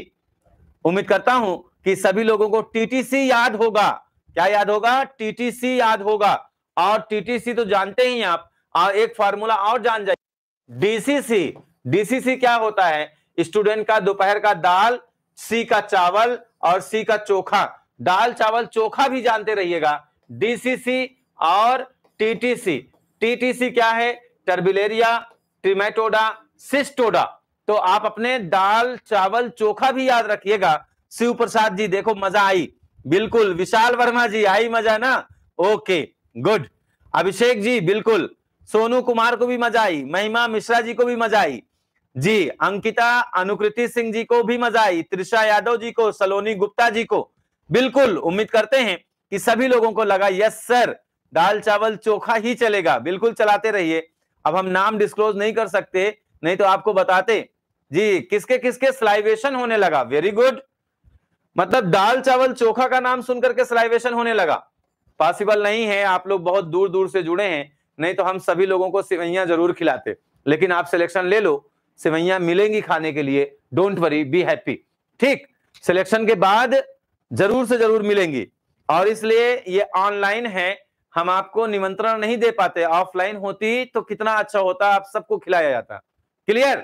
उम्मीद करता हूं कि सभी लोगों को टीटीसी याद होगा क्या याद होगा टीटीसी याद होगा और टीटीसी तो जानते ही आप और एक फार्मूला और जान जाइए डीसीसी डीसीसी क्या होता है स्टूडेंट का दोपहर का दाल सी का चावल और सी का चोखा दाल चावल चोखा भी जानते रहिएगा डीसीसी और टीटीसी टीटीसी क्या है टर्बिलेरिया ट्रिमेटोडा सिस्टोडा तो आप अपने दाल चावल चोखा भी याद रखिएगा शिव प्रसाद जी देखो मजा आई बिल्कुल विशाल वर्मा जी आई मजा ना ओके गुड अभिषेक जी बिल्कुल सोनू कुमार को भी मजा आई महिमा मिश्रा जी को भी मजा आई जी अंकिता अनुकृति सिंह जी को भी मजा आई त्रिषा यादव जी को सलोनी गुप्ता जी को बिल्कुल उम्मीद करते हैं कि सभी लोगों को लगा यस सर दाल चावल चोखा ही चलेगा बिल्कुल चलाते रहिए अब हम नाम डिस्क्लोज नहीं कर सकते नहीं तो आपको बताते जी किसके किसके स्लाइवेशन होने लगा वेरी गुड मतलब दाल चावल चोखा का नाम सुनकर के स्लाइवेशन होने लगा पॉसिबल नहीं है आप लोग बहुत दूर दूर से जुड़े हैं नहीं तो हम सभी लोगों को सिवैया जरूर खिलाते लेकिन आप सिलेक्शन ले लो सिवैया मिलेंगी खाने के लिए डोंट वरी बी हैप्पी ठीक सिलेक्शन के बाद जरूर से जरूर मिलेंगी और इसलिए ये ऑनलाइन है हम आपको निमंत्रण नहीं दे पाते ऑफलाइन होती तो कितना अच्छा होता आप सबको खिलाया जाता क्लियर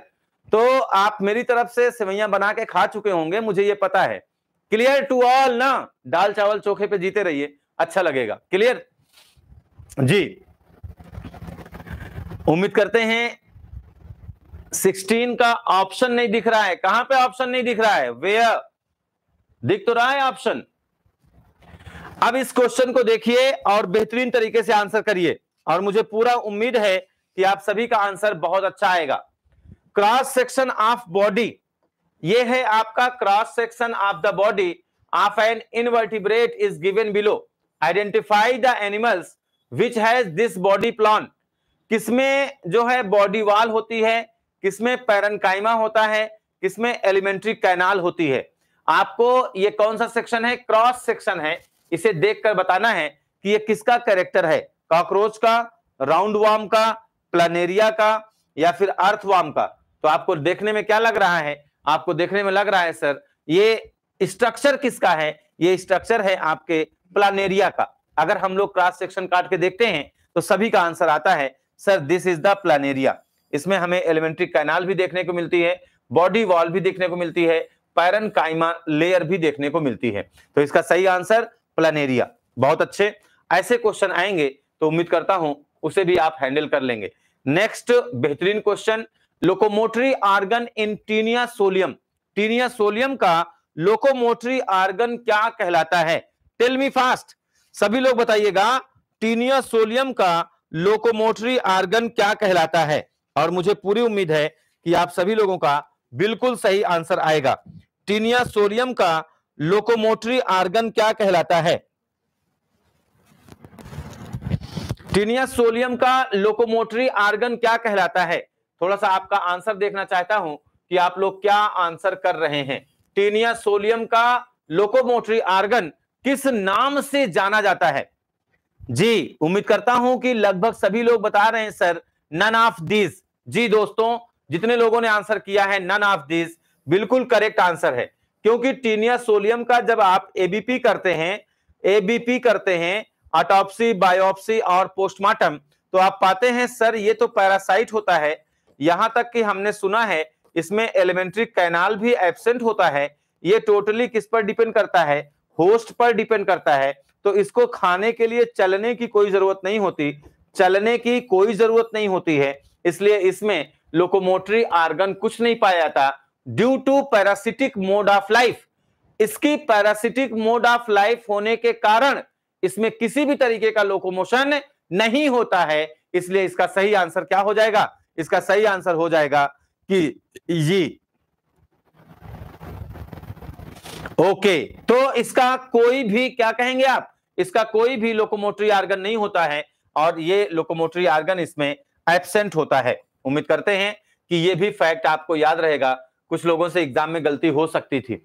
तो आप मेरी तरफ से सेवैया बना के खा चुके होंगे मुझे ये पता है क्लियर टू ऑल ना दाल चावल चोखे पे जीते रहिए अच्छा लगेगा क्लियर जी उम्मीद करते हैं 16 का ऑप्शन नहीं दिख रहा है कहां पे ऑप्शन नहीं दिख रहा है वेयर दिख तो रहा है ऑप्शन अब इस क्वेश्चन को देखिए और बेहतरीन तरीके से आंसर करिए और मुझे पूरा उम्मीद है कि आप सभी का आंसर बहुत अच्छा आएगा क्रॉस सेक्शन ऑफ बॉडी ये है आपका cross section of the body of an invertebrate is given below identify the animals which has this body plan किसमें जो है बॉडी वाल होती है किसमें पैरनकाइमा होता है किसमें एलिमेंट्री कैनाल होती है आपको ये कौन सा सेक्शन है क्रॉस सेक्शन है इसे देखकर बताना है कि ये किसका कैरेक्टर है कॉकरोच का राउंड वार्म का प्लानेरिया का या फिर अर्थवार्म का तो आपको देखने में क्या लग रहा है आपको देखने में लग रहा है सर ये स्ट्रक्चर किसका है ये स्ट्रक्चर है आपके प्लानेरिया का अगर हम लोग क्रॉस सेक्शन काट के देखते हैं तो सभी का आंसर आता है sir this is the Planaria इसमें हमें एलिमेंट्री कैनाल भी देखने को मिलती है बॉडी वॉल भी देखने को मिलती है पैरन काइमा लेयर भी देखने को मिलती है तो इसका सही आंसर प्लानेरिया बहुत अच्छे ऐसे क्वेश्चन आएंगे तो उम्मीद करता हूं उसे भी आप हैंडल कर लेंगे नेक्स्ट बेहतरीन question locomotory organ in Taenia solium Taenia solium का लोकोमोटरी आर्गन क्या कहलाता है टेल मी फास्ट सभी लोग बताइएगा टीनिया सोलियम का लोकोमोटरी आर्गन क्या कहलाता है और मुझे पूरी उम्मीद है कि आप सभी लोगों का बिल्कुल सही आंसर आएगा टीनिया सोलियम का लोकोमोटरी आर्गन क्या कहलाता है टीनिया सोलियम का लोकोमोटरी आर्गन क्या कहलाता है थोड़ा सा आपका आंसर देखना चाहता हूं कि आप लोग क्या आंसर कर रहे हैं टीनिया सोलियम का लोकोमोटरी आर्गन किस नाम से जाना जाता है जी उम्मीद करता हूं कि लगभग सभी लोग बता रहे हैं सर नन ऑफ दिस जी दोस्तों जितने लोगों ने आंसर किया है नन ऑफ दिस बिल्कुल करेक्ट आंसर है क्योंकि टीनिया सोलियम का जब आप एबीपी करते हैं एबीपी करते हैं ऑटोप्सी बायोप्सी और पोस्टमार्टम तो आप पाते हैं सर ये तो पैरासाइट होता है यहां तक कि हमने सुना है इसमें एलिमेंट्री कैनाल भी एबसेंट होता है ये टोटली किस पर डिपेंड करता है होस्ट पर डिपेंड करता है तो इसको खाने के लिए चलने की कोई जरूरत नहीं होती चलने की कोई जरूरत नहीं होती है इसलिए इसमें लोकोमोटरी आर्गन कुछ नहीं पाया जाता due to parasitic mode of life इसकी पैरासिटिक मोड ऑफ लाइफ होने के कारण इसमें किसी भी तरीके का लोकोमोशन नहीं होता है इसलिए इसका सही आंसर क्या हो जाएगा इसका सही आंसर हो जाएगा कि ये ओके तो इसका कोई भी क्या कहेंगे आप इसका कोई भी लोकोमोटरी आर्गन नहीं होता है और ये लोकोमोटरी आर्गन इसमें एबसेंट होता है उम्मीद करते हैं कि ये भी फैक्ट आपको याद रहेगा कुछ लोगों से एग्जाम में गलती हो सकती थी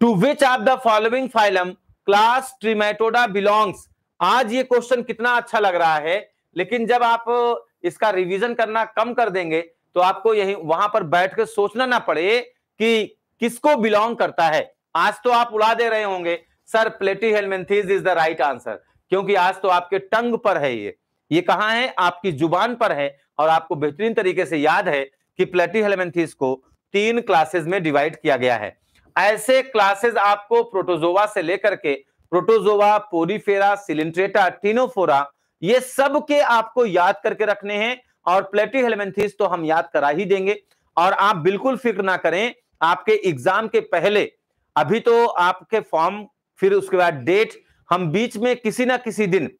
to which of the following phylum class Trematoda belongs आज ये क्वेश्चन कितना अच्छा लग रहा है लेकिन जब आप इसका रिवीजन करना कम कर देंगे तो आपको यही वहां पर बैठ कर सोचना ना पड़े कि किसको बिलोंग करता है आज तो आप उड़ा दे रहे होंगे sir Platyhelminthes is the right answer क्योंकि आज तो आपके टंग पर है ये ये कहा है आपकी जुबान पर है और आपको बेहतरीन तरीके से याद है कि प्लेटी हेलमेंथीज को तीन क्लासेस में डिवाइड किया गया है ऐसे क्लासेस आपको प्रोटोजोवा से लेकर के प्रोटोजोवा पोरीफेरा सिलिंट्रेटा टीनोफोरा ये सब के आपको याद करके रखने हैं और प्लेटी हेलमेंथिस तो हम याद करा ही देंगे और आप बिल्कुल फिक्र ना करें आपके एग्जाम के पहले अभी तो आपके फॉर्म फिर उसके बाद डेट हम बीच में किसी ना किसी दिन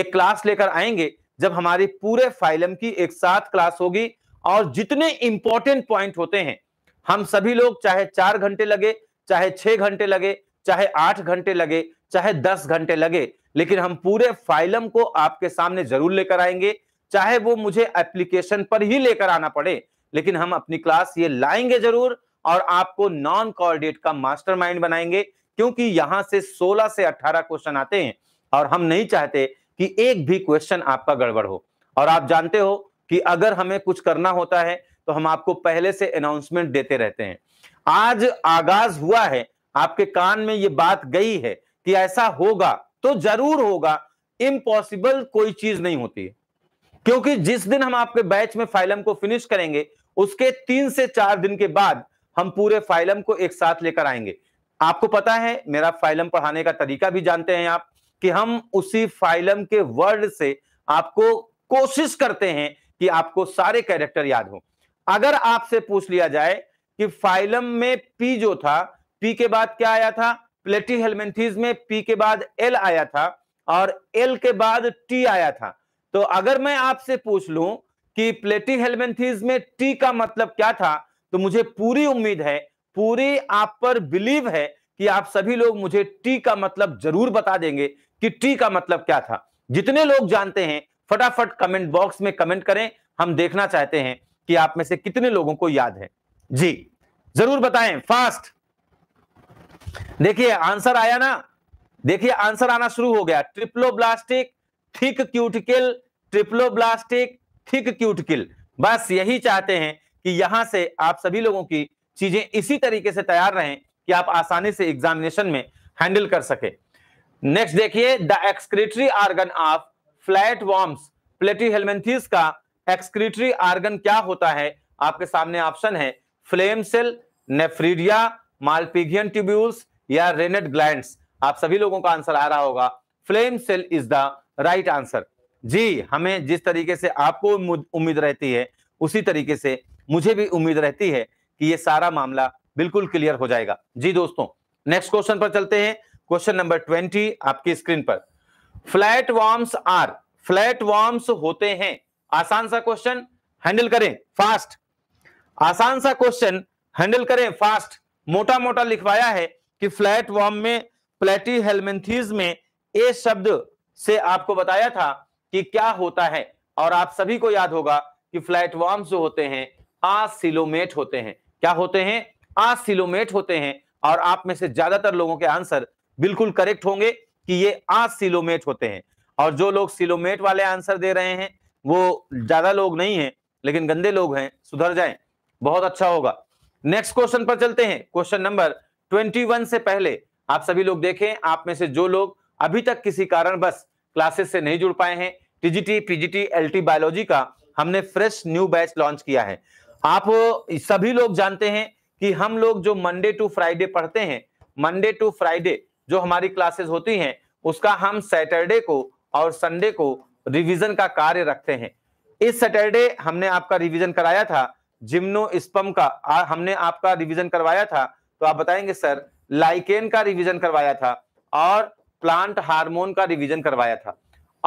एक क्लास लेकर आएंगे जब हमारी पूरे फाइलम की एक साथ क्लास होगी और जितने इंपॉर्टेंट पॉइंट होते हैं हम सभी लोग चाहे चार घंटे लगे चाहे छह घंटे लगे चाहे आठ घंटे लगे चाहे दस घंटे लगे लेकिन हम पूरे फाइलम को आपके सामने जरूर लेकर आएंगे चाहे वो मुझे एप्लीकेशन पर ही लेकर आना पड़े लेकिन हम अपनी क्लास ये लाएंगे जरूर और आपको नॉन कॉर्डिएट का मास्टरमाइंड बनाएंगे क्योंकि यहां से 16 से 18 क्वेश्चन आते हैं और हम नहीं चाहते कि एक भी क्वेश्चन आपका गड़बड़ हो और आप जानते हो कि अगर हमें कुछ करना होता है तो हम आपको पहले से अनाउंसमेंट देते रहते हैं आज आगाज हुआ है आपके कान में ये बात गई है कि ऐसा होगा तो जरूर होगा इम्पॉसिबल कोई चीज नहीं होती है क्योंकि जिस दिन हम आपके बैच में फाइलम को फिनिश करेंगे उसके तीन से चार दिन के बाद हम पूरे फाइलम को एक साथ लेकर आएंगे आपको पता है मेरा फाइलम पढ़ाने का तरीका भी जानते हैं आप कि हम उसी फाइलम के वर्ड से आपको कोशिश करते हैं कि आपको सारे कैरेक्टर याद हो अगर आपसे पूछ लिया जाए कि फाइलम में पी जो था पी के बाद क्या आया था प्लेटी हेलमेंथीज में पी के बाद एल आया था और एल के बाद टी आया था तो अगर मैं आपसे पूछ लूं कि प्लेटी हेलमेंथीज में टी का मतलब क्या था तो मुझे पूरी उम्मीद है पूरी आप पर बिलीव है कि आप सभी लोग मुझे टी का मतलब जरूर बता देंगे कि टी का मतलब क्या था जितने लोग जानते हैं फटाफट कमेंट बॉक्स में कमेंट करें हम देखना चाहते हैं कि आप में से कितने लोगों को याद है जी जरूर बताएं फास्ट देखिए आंसर आया ना देखिए आंसर आना शुरू हो गया triploblastic thick cuticle triploblastic thick cuticle बस यही चाहते हैं कि यहां से आप सभी लोगों की चीजें इसी तरीके से तैयार रहें कि आप आसानी से एग्जामिनेशन में हैंडल कर सके नेक्स्ट देखिए the excretory organ of flatworms Platyhelminthes का एक्सक्रीटरी आर्गन क्या होता है आपके सामने ऑप्शन है flame cell nephridia Malpighian tubules या रेनेट ग्लैंड आप सभी लोगों का आंसर आ रहा होगा flame cell is the right answer जी हमें जिस तरीके से आपको उम्मीद रहती है उसी तरीके से मुझे भी उम्मीद रहती है कि ये सारा मामला बिल्कुल क्लियर हो जाएगा जी दोस्तों नेक्स्ट क्वेश्चन पर चलते हैं क्वेश्चन नंबर ट्वेंटी आपकी स्क्रीन पर flatworms are flatworms होते हैं आसान सा क्वेश्चन हैंडल करें फास्ट आसान सा क्वेश्चन हैंडल करें फास्ट मोटा मोटा लिखवाया है कि फ्लैट वॉर्म में प्लेटी हेलमेंथीज में ए शब्द से आपको बताया था कि क्या होता है और आप सभी को याद होगा कि फ्लैट वॉर्म जो होते हैं आसिलोमेट होते हैं क्या होते हैं आसिलोमेट होते हैं और आप में से ज्यादातर लोगों के आंसर बिल्कुल करेक्ट होंगे कि ये आसिलोमेट होते हैं और जो लोग सिलोमेट वाले आंसर दे रहे हैं वो ज्यादा लोग नहीं है लेकिन गंदे लोग हैं सुधर जाए बहुत अच्छा होगा नेक्स्ट क्वेश्चन पर चलते हैं क्वेश्चन नंबर 21 से पहले आप सभी लोग देखें आप में से जो लोग अभी तक किसी कारण बस क्लासेस से नहीं जुड़ पाए हैं टीजीटी पीजीटी एलटी बायोलॉजी का हमने फ्रेश न्यू बैच लॉन्च किया है आप सभी लोग जानते हैं कि हम लोग जो मंडे टू फ्राइडे पढ़ते हैं मंडे टू फ्राइडे जो हमारी क्लासेस होती हैं उसका हम सैटरडे को और संडे को रिवीजन का कार्य रखते हैं इस सैटरडे हमने आपका रिवीजन कराया था जिम्नो स्पम का हमने आपका रिवीजन करवाया था तो आप बताएंगे सर लाइकेन का रिवीजन करवाया था और प्लांट हार्मोन का रिवीजन करवाया था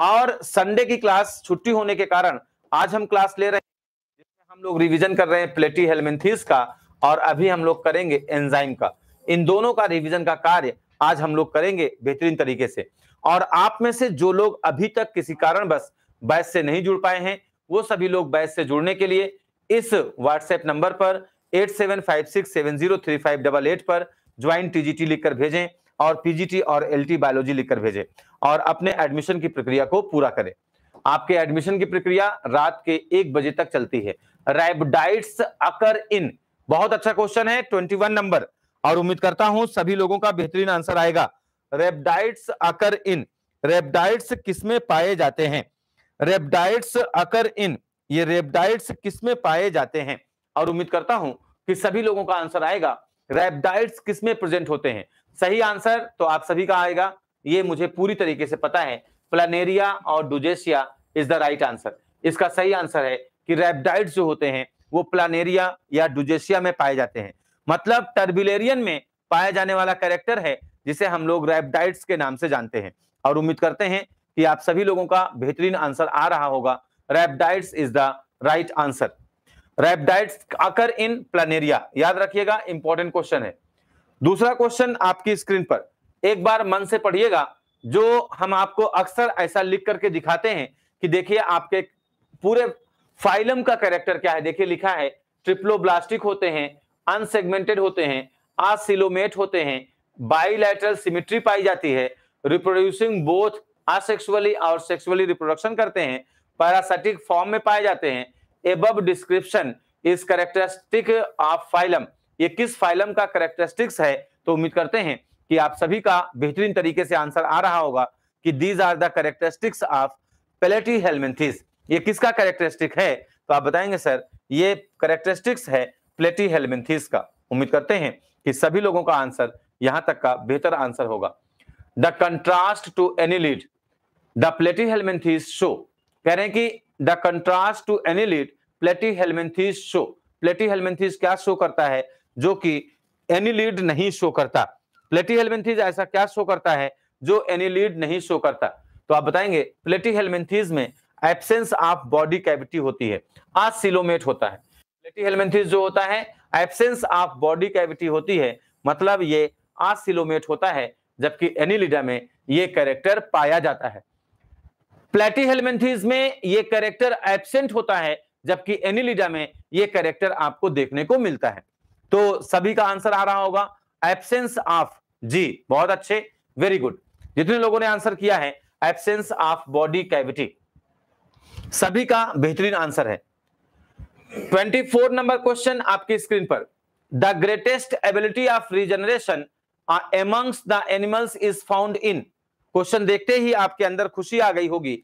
और संडे की क्लास छुट्टी होने के कारण आज हम क्लास ले रहे हैं हम लोग रिवीजन कर रहे हैं प्लेटी हेलमेंथिस का और अभी हम लोग करेंगे एंजाइम का इन दोनों का रिविजन का कार्य आज हम लोग करेंगे बेहतरीन तरीके से और आप में से जो लोग अभी तक किसी कारण बस बैस से नहीं जुड़ पाए हैं वो सभी लोग बैस से जुड़ने के लिए इस व्हाट्सएप नंबर पर eight seven five six seven zero three five double eight पर ज्वाइन टीजीटी लिखकर भेजें और पीजीटी और एलटी बायोलॉजी लिखकर भेजें और अपने एडमिशन की प्रक्रिया को पूरा करें आपके एडमिशन की प्रक्रिया रात के एक बजे तक चलती है रैबडाइट्स अकर इन बहुत अच्छा क्वेश्चन है ट्वेंटी वन नंबर और उम्मीद करता हूं सभी लोगों का बेहतरीन आंसर आएगा रेबडाइट्स अकर इन रेबडाइट्स किसमें पाए जाते हैं रेबडाइट्स अकर इन ये रेपडाइड्स किसमें पाए जाते हैं और उम्मीद करता हूं कि सभी लोगों का आंसर आएगा रेबडाइट्स किसमें प्रेजेंट होते हैं सही आंसर तो आप सभी का आएगा ये मुझे पूरी तरीके से पता है प्लानेरिया और Dugesia is the right answer इसका सही आंसर है कि रेपडाइड्स जो होते हैं वो प्लानेरिया या डुजेशिया में पाए जाते हैं मतलब टर्बिलेरियन में पाया जाने वाला कैरेक्टर है जिसे हम लोग रेबडाइट्स के नाम से जानते हैं और उम्मीद करते हैं कि आप सभी लोगों का बेहतरीन आंसर आ रहा होगा rhabdite is the right answer rhabdites occur in Planaria याद रखिएगा इंपॉर्टेंट क्वेश्चन है दूसरा क्वेश्चन आपकी स्क्रीन पर एक बार मन से पढ़िएगा जो हम आपको अक्सर ऐसा लिख करके दिखाते हैं कि देखिए आपके पूरे फाइलम का कैरेक्टर क्या है देखिए लिखा है ट्रिप्लोब्लास्टिक होते हैं अनसेगमेंटेड होते हैं आसिलोमेट होते हैं बाइलेटरल सिमिट्री पाई जाती है रिप्रोड्यूसिंग बोथ असेक्सुअली और सेक्सुअली रिप्रोडक्शन करते हैं पैरासिटिक फॉर्म में पाए जाते हैं above description is characteristic of phylum ये किस फाइलम का करेक्टरिस्टिक्स है तो उम्मीद करते हैं कि आप सभी का बेहतरीन तरीके से आंसर आ रहा होगा कि these are the characteristics of Platyhelminthes ये किसका करेक्टरिस्टिक है तो आप बताएंगे सर ये करेक्टरिस्टिक्स है प्लेटी हेलमेंथिस का उम्मीद करते हैं कि सभी लोगों का आंसर यहां तक का बेहतर आंसर होगा the contrast to annelid the Platyhelminthes show कह रहे हैं कि the contrast to annelid Platyhelminthes show Platyhelminthes क्या शो करता है जो कि एनिलिड नहीं शो करता प्लेटी हेलमेंथीज ऐसा क्या शो करता है जो एनिलिड नहीं शो करता तो आप बताएंगे प्लेटी हेलमेंथीज में एब्सेंस ऑफ बॉडी कैविटी होती है आसिलोमेट होता है प्लेटी हेलमेंथिस जो होता है एब्सेंस ऑफ बॉडी कैविटी होती है मतलब ये आसिलोमेट होता है जबकि एनिलिडा में ये कैरेक्टर पाया जाता है प्लेटी हेलमेंथीज में ये करेक्टर एबसेंट होता है जबकि एनिलिडा में ये करेक्टर आपको देखने को मिलता है तो सभी का आंसर आ रहा होगा एबसेंस ऑफ जी बहुत अच्छे वेरी गुड जितने लोगों ने आंसर किया है एबसेंस ऑफ बॉडी कैविटी सभी का बेहतरीन आंसर है 24 नंबर क्वेश्चन आपकी स्क्रीन पर the greatest ability of regeneration amongst the animals is found in question देखते ही आपके अंदर खुशी आ गई होगी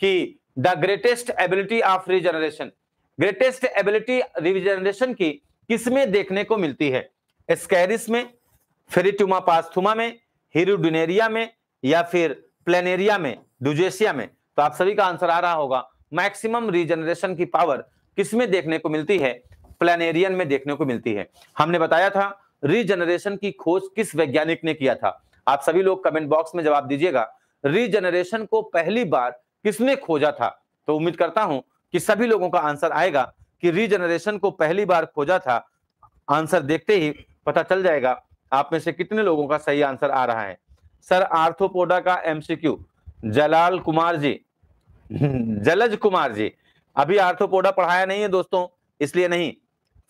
कि the greatest ability of regeneration greatest ability regeneration की किसमें देखने को मिलती है स्कैरिस में फेरिट्यूमा पास्थुमा में हिरुडिनेरिया में या फिर प्लेनेरिया में डुजेसिया में तो आप सभी का आंसर आ रहा होगा मैक्सिमम रिजनरेशन की पावर किसमें देखने को मिलती है प्लेनेरियन में देखने को मिलती है हमने बताया था रिजनरेशन की खोज किस वैज्ञानिक ने किया था आप सभी लोग कमेंट बॉक्स में जवाब दीजिएगा रीजनरेशन को पहली बार किसने खोजा था तो उम्मीद करता हूं कि सभी लोगों का आंसर आएगा कि रीजनरेशन को पहली बार खोजा था आंसर देखते ही पता चल जाएगा आप में से कितने लोगों का सही आंसर आ रहा है सर आर्थोपोडा का एमसीक्यू जलाल कुमार जी जलज <laughs> कुमार जी अभी आर्थोपोडा पढ़ाया नहीं है दोस्तों इसलिए नहीं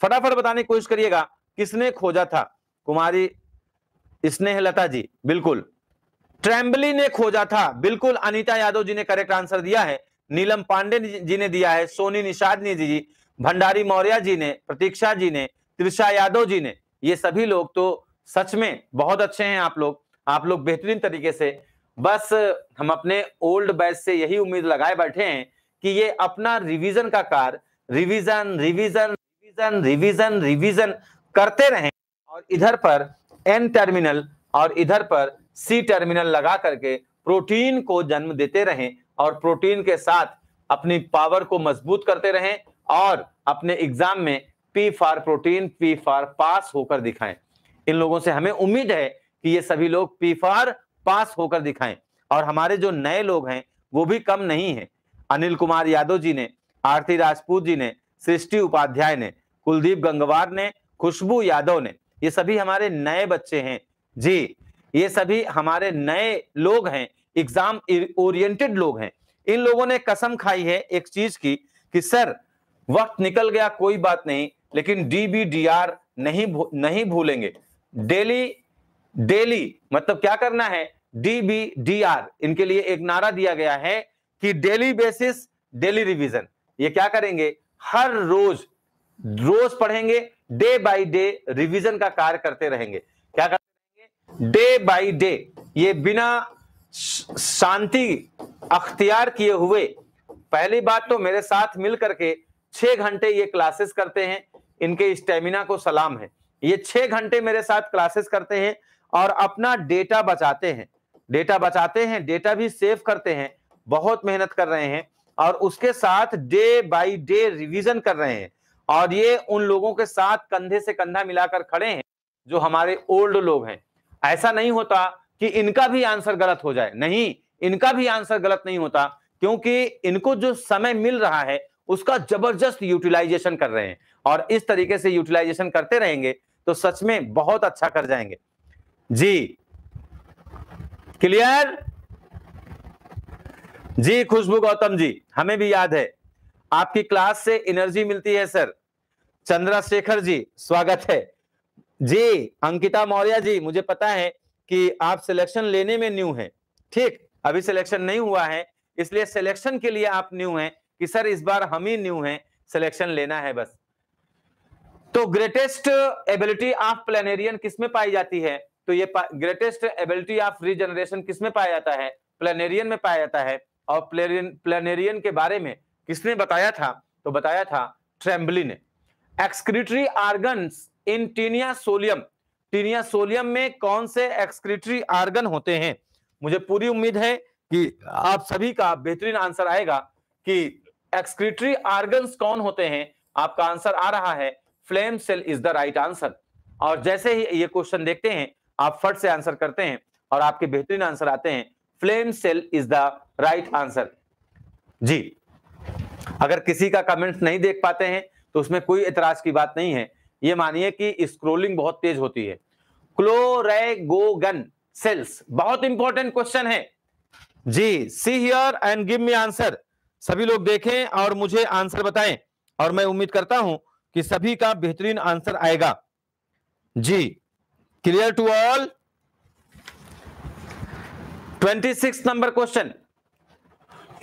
फटाफट बताने की कोशिश करिएगा किसने खोजा था कुमारी स्नेह लता जी बिल्कुल ट्रेम्बली ने खोजा था बिल्कुल अनिता यादव जी ने करेक्ट आंसर दिया है नीलम पांडे जी ने दिया है सोनी निषाद ने जी भंडारी मौर्य जी ने प्रतीक्षा जी ने त्रिषा यादव जी ने ये सभी लोग तो सच में बहुत अच्छे हैं आप लोग आप लोग बेहतरीन तरीके से बस हम अपने ओल्ड बैच से यही उम्मीद लगाए बैठे हैं कि ये अपना रिवीजन का कार revision revision revision revision revision करते रहें और इधर पर एन टर्मिनल और इधर पर सी टर्मिनल लगा करके प्रोटीन को जन्म देते रहें और प्रोटीन के साथ अपनी पावर को मजबूत करते रहें और अपने एग्जाम में P for protein P for pass होकर दिखाएं इन लोगों से हमें उम्मीद है कि ये सभी लोग पी फार पास होकर दिखाएं और हमारे जो नए लोग हैं वो भी कम नहीं है अनिल कुमार यादव जी ने आरती राजपूत जी ने सृष्टि उपाध्याय ने कुलदीप गंगवार ने खुशबू यादव ने ये सभी हमारे नए बच्चे हैं जी ये सभी हमारे नए लोग हैं एग्जाम ओरिएंटेड लोग हैं इन लोगों ने कसम खाई है एक चीज की कि सर वक्त निकल गया कोई बात नहीं लेकिन डीबीडीआर नहीं भू, नहीं भूलेंगे डेली डेली मतलब क्या करना है डीबीडीआर इनके लिए एक नारा दिया गया है कि डेली बेसिस डेली रिवीजन ये क्या करेंगे हर रोज रोज पढ़ेंगे डे बाय डे रिवीजन का कार्य करते रहेंगे क्या करेंगे डे बाय डे ये बिना शांति अख्तियार किए हुए पहली बात तो मेरे साथ मिल करके छह घंटे ये क्लासेस करते हैं इनके स्टेमिना को सलाम है ये छह घंटे मेरे साथ क्लासेस करते हैं और अपना डेटा बचाते हैं डेटा बचाते हैं डेटा भी सेव करते हैं बहुत मेहनत कर रहे हैं और उसके साथ डे बाय डे रिवीजन कर रहे हैं और ये उन लोगों के साथ कंधे से कंधा मिलाकर खड़े हैं जो हमारे ओल्ड लोग हैं ऐसा नहीं होता कि इनका भी आंसर गलत हो जाए नहीं इनका भी आंसर गलत नहीं होता क्योंकि इनको जो समय मिल रहा है उसका जबरदस्त यूटिलाइजेशन कर रहे हैं और इस तरीके से यूटिलाइजेशन करते रहेंगे तो सच में बहुत अच्छा कर जाएंगे जी क्लियर जी खुशबू गौतम जी हमें भी याद है आपकी क्लास से एनर्जी मिलती है सर चंद्रशेखर जी स्वागत है जी अंकिता मौर्य जी मुझे पता है कि आप सिलेक्शन लेने में न्यू हैं ठीक अभी सिलेक्शन नहीं हुआ है इसलिए सिलेक्शन के लिए आप न्यू हैं कि सर इस बार हम ही न्यू हैं सिलेक्शन लेना है बस तो ग्रेटेस्ट एबिलिटी ऑफ प्लेनेरियन किसमें पाई जाती है तो ये ग्रेटेस्ट एबिलिटी ऑफ रीजनरेशन किसमें पाया जाता है प्लेनेरियन में पाया जाता है और प्लेनेरियन के बारे में किसने बताया था तो बताया था ट्रेम्बली ने excretory organs in Taenia solium Taenia solium में कौन से एक्सक्रिटरी आर्गन होते हैं मुझे पूरी उम्मीद है कि आप सभी का बेहतरीन आंसर आएगा कि एक्सक्रिटरी आर्गन्स कौन होते हैं आपका आंसर आ रहा है flame cell is the right answer और जैसे ही ये क्वेश्चन देखते हैं आप फट से आंसर करते हैं और आपके बेहतरीन आंसर आते हैं flame cell is the right answer जी अगर किसी का कमेंट्स नहीं देख पाते हैं तो उसमें कोई इतराज की बात नहीं है ये मानिए कि स्क्रोलिंग बहुत तेज होती है क्लोरेगोगन सेल्स बहुत इंपॉर्टेंट क्वेश्चन है जी see here and give me answer सभी लोग देखें और मुझे आंसर बताएं और मैं उम्मीद करता हूं कि सभी का बेहतरीन आंसर आएगा जी clear to all twenty six number question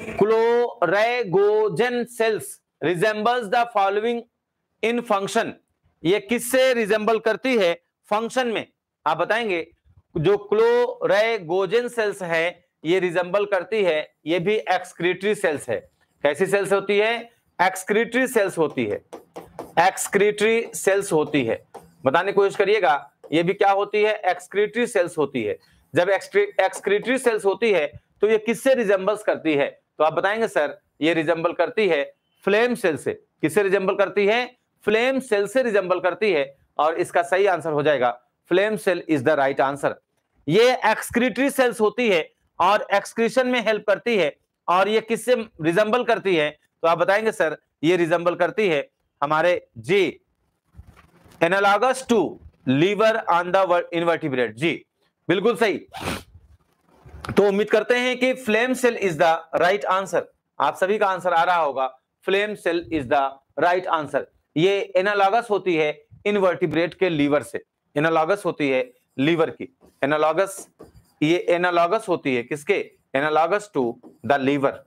chloragogen cells resembles the following in function ये किससे रिजेंबल करती है फंक्शन में आप बताएंगे जो क्लोरेगोजन सेल्स है ये रिजेंबल करती है ये भी एक्सक्रीटरी सेल्स है कैसी सेल्स होती है एक्सक्रीटरी सेल्स होती है एक्सक्रीटरी सेल्स होती है बताने की कोशिश करिएगा ये भी क्या होती है एक्सक्रीटरी सेल्स होती है जब एक्सक्रीटरी सेल्स होती है तो ये किससे रिजेंबल्स करती है तो आप बताएंगे सर ये रिजेंबल करती है फ्लेम सेल से किससे रिजेंबल करती है फ्लेम सेल से रिजेंबल करती है और इसका सही आंसर हो जाएगा flame cell is the right answer ये एक्सक्रीटरी सेल्स होती है और एक्सक्रीशन में हेल्प करती है और ये किससे रिजेंबल करती है तो आप बताएंगे सर ये रिजेंबल करती है हमारे जी analogous to liver on the invertebrate जी बिल्कुल सही तो उम्मीद करते हैं कि flame cell is the right answer आप सभी का आंसर आ रहा होगा flame cell is the right answer ये एनालॉगस होती है इनवर्टिब्रेट के लीवर से एनालॉगस होती है लीवर की एनालॉगस ये एनालॉगस होती है किसके analogous to the liver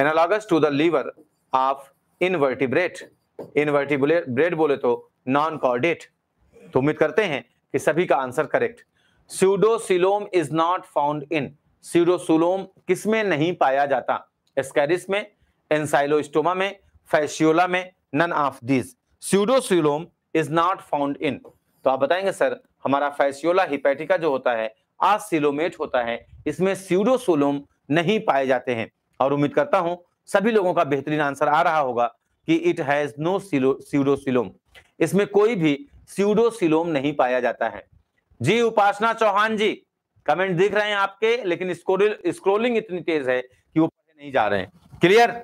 analogous to the liver of invertebrate invertebrate बोले तो नॉन कॉर्डेट तो उम्मीद करते हैं कि सभी का answer correct pseudocoelom is not found in pseudocoelom किसमें नहीं पाया जाता एस्कैरिस में एनसाइलोस्टोमा में फैशियोला में none of these pseudocoelom is not found in तो आप बताएंगे सर हमारा फैशियोला हिपैटिका जो होता है आसिलोमेट होता है इसमें स्यूडोसोलोम नहीं पाए जाते हैं और उम्मीद करता हूं सभी लोगों का बेहतरीन आंसर आ रहा होगा कि इट हैज नो स्यूडोसिलोम इसमें कोई भी सीडोसिलोम नहीं पाया जाता है जी उपासना चौहान जी कमेंट दिख रहे हैं आपके लेकिन स्क्रोलिंग इतनी तेज है कि वो पढ़े नहीं जा रहे हैं clear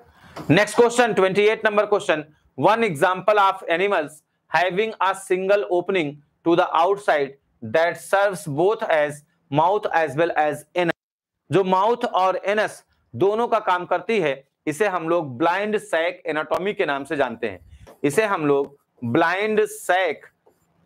next question twenty eight number question one example of animals having a single opening to the outside that serves both as mouth as well as anus जो माउथ और एनस दोनों का काम करती है इसे हम लोग ब्लाइंड सैक एनाटॉमी के नाम से जानते हैं इसे हम लोग ब्लाइंड सैक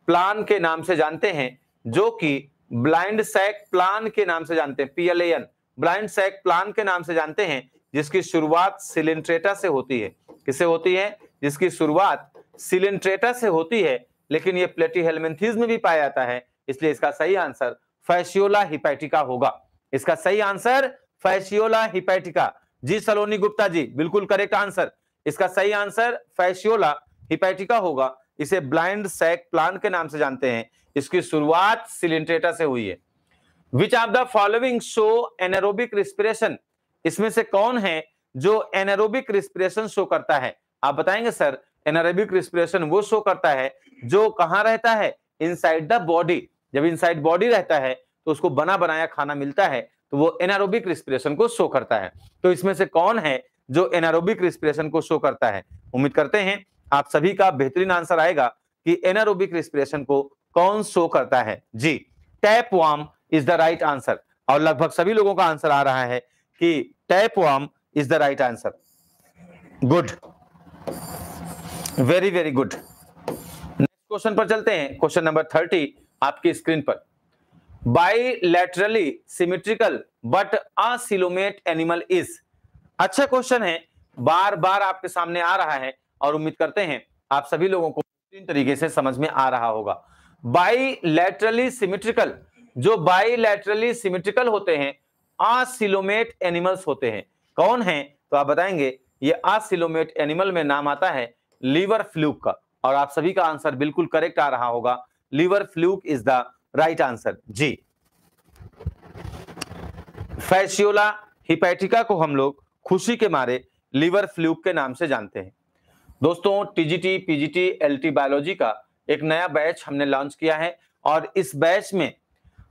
प्लान के नाम से जानते हैं जो कि ब्लाइंड सैक प्लान के नाम से जानते हैं पीएलएन ब्लाइंड सैक प्लान के नाम से जानते हैं जिसकी शुरुआत सिलिंट्रेटा से होती है किसे होती है जिसकी शुरुआत सिलिंट्रेटा से होती है लेकिन ये प्लेटी हेलमेंथीज में भी पाया जाता है इसलिए इसका सही आंसर फैशियोला हिपैटिका होगा इसका सही आंसर फैशियोला हिपैटिका जी सलोनी गुप्ता जी बिल्कुल करेक्ट आंसर इसका सही आंसर फैशियोला हिपैटिका होगा इसे ब्लाइंड सैक प्लान के नाम से जानते हैं इसकी शुरुआत सिलिंट्रेटा से हुई है which are the following show anaerobic respiration इसमें से कौन है जो एनरोबिक रिस्पिरेशन शो करता है आप बताएंगे सर एनरोबिक रिस्पिरेशन वो शो करता है जो कहां रहता है इनसाइड द बॉडी जब इनसाइड बॉडी रहता है तो उसको बना बनाया खाना मिलता है तो वो एनारोबिक रिस्पिरेशन को शो करता है तो इसमें से कौन है जो एनारोबिक रिस्पिरेशन को शो करता है उम्मीद करते हैं आप सभी का बेहतरीन आंसर आएगा कि एनारोबिक रेस्पिरेशन को कौन शो करता है जी tapeworm is the right answer और लगभग सभी लोगों का आंसर आ रहा है कि tapeworm is the right answer good very very good next question पर चलते हैं क्वेश्चन नंबर थर्टी आपकी स्क्रीन पर bilaterally symmetrical but at animal is अच्छा क्वेश्चन है बार बार आपके सामने आ रहा है और उम्मीद करते हैं आप सभी लोगों को तरीके से समझ में आ रहा होगा बाईलैटरली सिमेट्रिकल जो बाईलैटरली सिमेट्रिकल होते हैं आसिलोमेट एनिमल्स होते हैं कौन है तो आप बताएंगे ये आसिलोमेट एनिमल में नाम आता है लीवर फ्लूक का और आप सभी का आंसर बिल्कुल करेक्ट आ रहा होगा liver fluke is the right answer जी फैशियोला हिपैटिका को हम लोग खुशी के मारे लीवर फ्लूक के नाम से जानते हैं दोस्तों टीजीटी पीजीटी एलटी बायोलॉजी का एक नया बैच हमने लॉन्च किया है और इस बैच में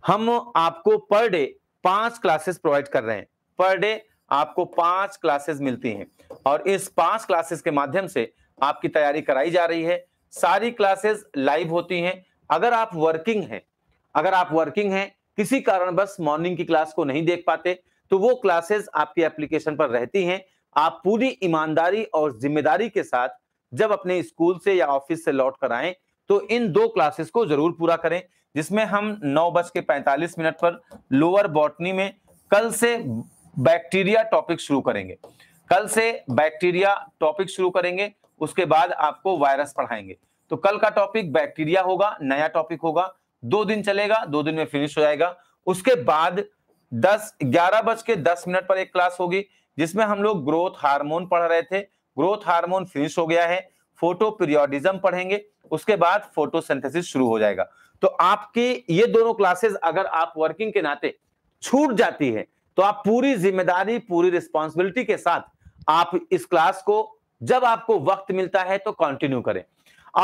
हम आपको पर डे पांच क्लासेस प्रोवाइड कर रहे हैं पर डे आपको पांच क्लासेस मिलती हैं और इस पांच क्लासेस के माध्यम से आपकी तैयारी कराई जा रही है सारी क्लासेस लाइव होती हैं अगर आप वर्किंग हैं अगर आप वर्किंग हैं किसी कारण बस मॉर्निंग की क्लास को नहीं देख पाते तो वो क्लासेस आपकी एप्लीकेशन पर रहती हैं आप पूरी ईमानदारी और जिम्मेदारी के साथ जब अपने स्कूल से या ऑफिस से लौट कर आए तो इन दो क्लासेस को जरूर पूरा करें जिसमें हम नौ बज के पैंतालीस मिनट पर लोअर बॉटनी में कल से बैक्टीरिया टॉपिक शुरू करेंगे कल से बैक्टीरिया टॉपिक शुरू करेंगे उसके बाद आपको वायरस पढ़ाएंगे तो कल का टॉपिक बैक्टीरिया होगा नया टॉपिक होगा दो दिन चलेगा दो दिन में फिनिश हो जाएगा उसके बाद दस ग्यारह बज के दस मिनट पर एक क्लास होगी जिसमें हम लोग ग्रोथ हार्मोन पढ़ रहे थे ग्रोथ हार्मोन फिनिश हो गया है फोटो पीरियोडिज्म पढ़ेंगे उसके बाद फोटोसिंथेसिस शुरू हो जाएगा तो आपकी ये दोनों क्लासेस अगर आप वर्किंग के नाते छूट जाती है तो आप पूरी जिम्मेदारी पूरी रिस्पॉन्सिबिलिटी के साथ आप इस क्लास को जब आपको वक्त मिलता है तो कंटिन्यू करें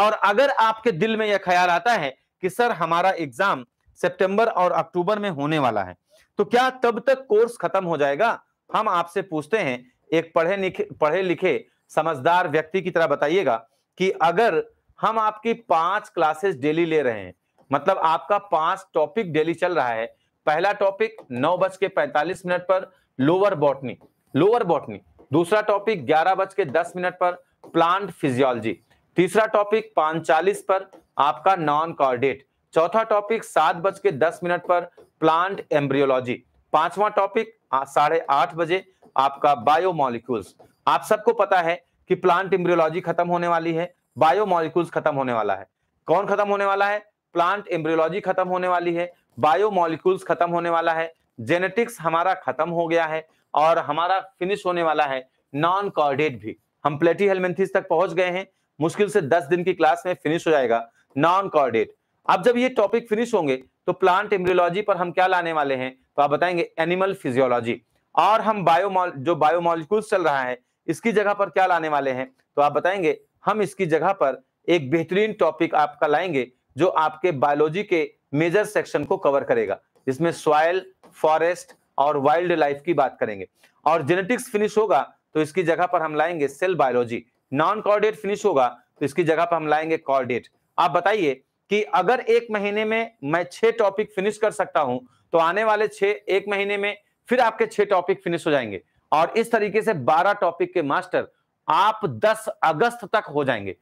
और अगर आपके दिल में यह ख्याल आता है कि सर हमारा एग्जाम सितंबर और अक्टूबर में होने वाला है तो क्या तब तक कोर्स खत्म हो जाएगा हम आपसे पूछते हैं एक पढ़े लिखे पढ़े लिखे समझदार व्यक्ति की तरह बताइएगा कि अगर हम आपकी पांच क्लासेस डेली ले रहे हैं मतलब आपका पांच टॉपिक डेली चल रहा है पहला टॉपिक नौ बज के पैंतालीस मिनट पर लोअर बॉटनी लोअर बॉटनी दूसरा टॉपिक ग्यारह बज के दस मिनट पर प्लांट फिजियोलॉजी तीसरा टॉपिक पांच चालीस पर आपका नॉन कॉर्डेट चौथा टॉपिक सात बज के दस मिनट पर प्लांट एम्ब्रियोलॉजी पांचवा टॉपिक साढ़े आठ बजे आपका बायोमोलिक्यूल्स आप सबको पता है कि प्लांट एम्ब्रियोलॉजी खत्म होने वाली है बायोमोलिक्यूल्स खत्म होने वाला है कौन खत्म होने वाला है प्लांट एम्ब्रियोलॉजी खत्म होने वाली है बायोमोलिक्यूल्स खत्म होने वाला है जेनेटिक्स हमारा खत्म हो गया है और हमारा फिनिश होने वाला है नॉन कॉर्डेट भी हम प्लेटी हेलमेंथिस तक पहुंच गए हैं मुश्किल से दस दिन की क्लास में फिनिश हो जाएगा नॉन कॉर्डेट अब जब ये टॉपिक फिनिश होंगे तो प्लांट एम्ब्रियोलॉजी पर हम क्या लाने वाले हैं तो आप बताएंगे एनिमल फिजियोलॉजी और हम बायो जो बायोमॉलिक्यूल्स चल रहा है इसकी जगह पर क्या लाने वाले हैं तो आप बताएंगे हम इसकी जगह पर एक बेहतरीन टॉपिक आपका लाएंगे जो आपके बायोलॉजी के मेजर सेक्शन को कवर करेगा जिसमें सॉयल फॉरेस्ट और वाइल्ड लाइफ की बात करेंगे और जेनेटिक्स फिनिश होगा तो इसकी जगह पर हम लाएंगे cell biology non chordate finish होगा तो इसकी जगह पर हम लाएंगे कॉर्डेट आप बताइए कि अगर एक महीने में मैं छह टॉपिक फिनिश कर सकता हूं तो आने वाले छह एक महीने में फिर आपके छह टॉपिक फिनिश हो जाएंगे और इस तरीके से बारह टॉपिक के मास्टर आप दस अगस्त तक हो जाएंगे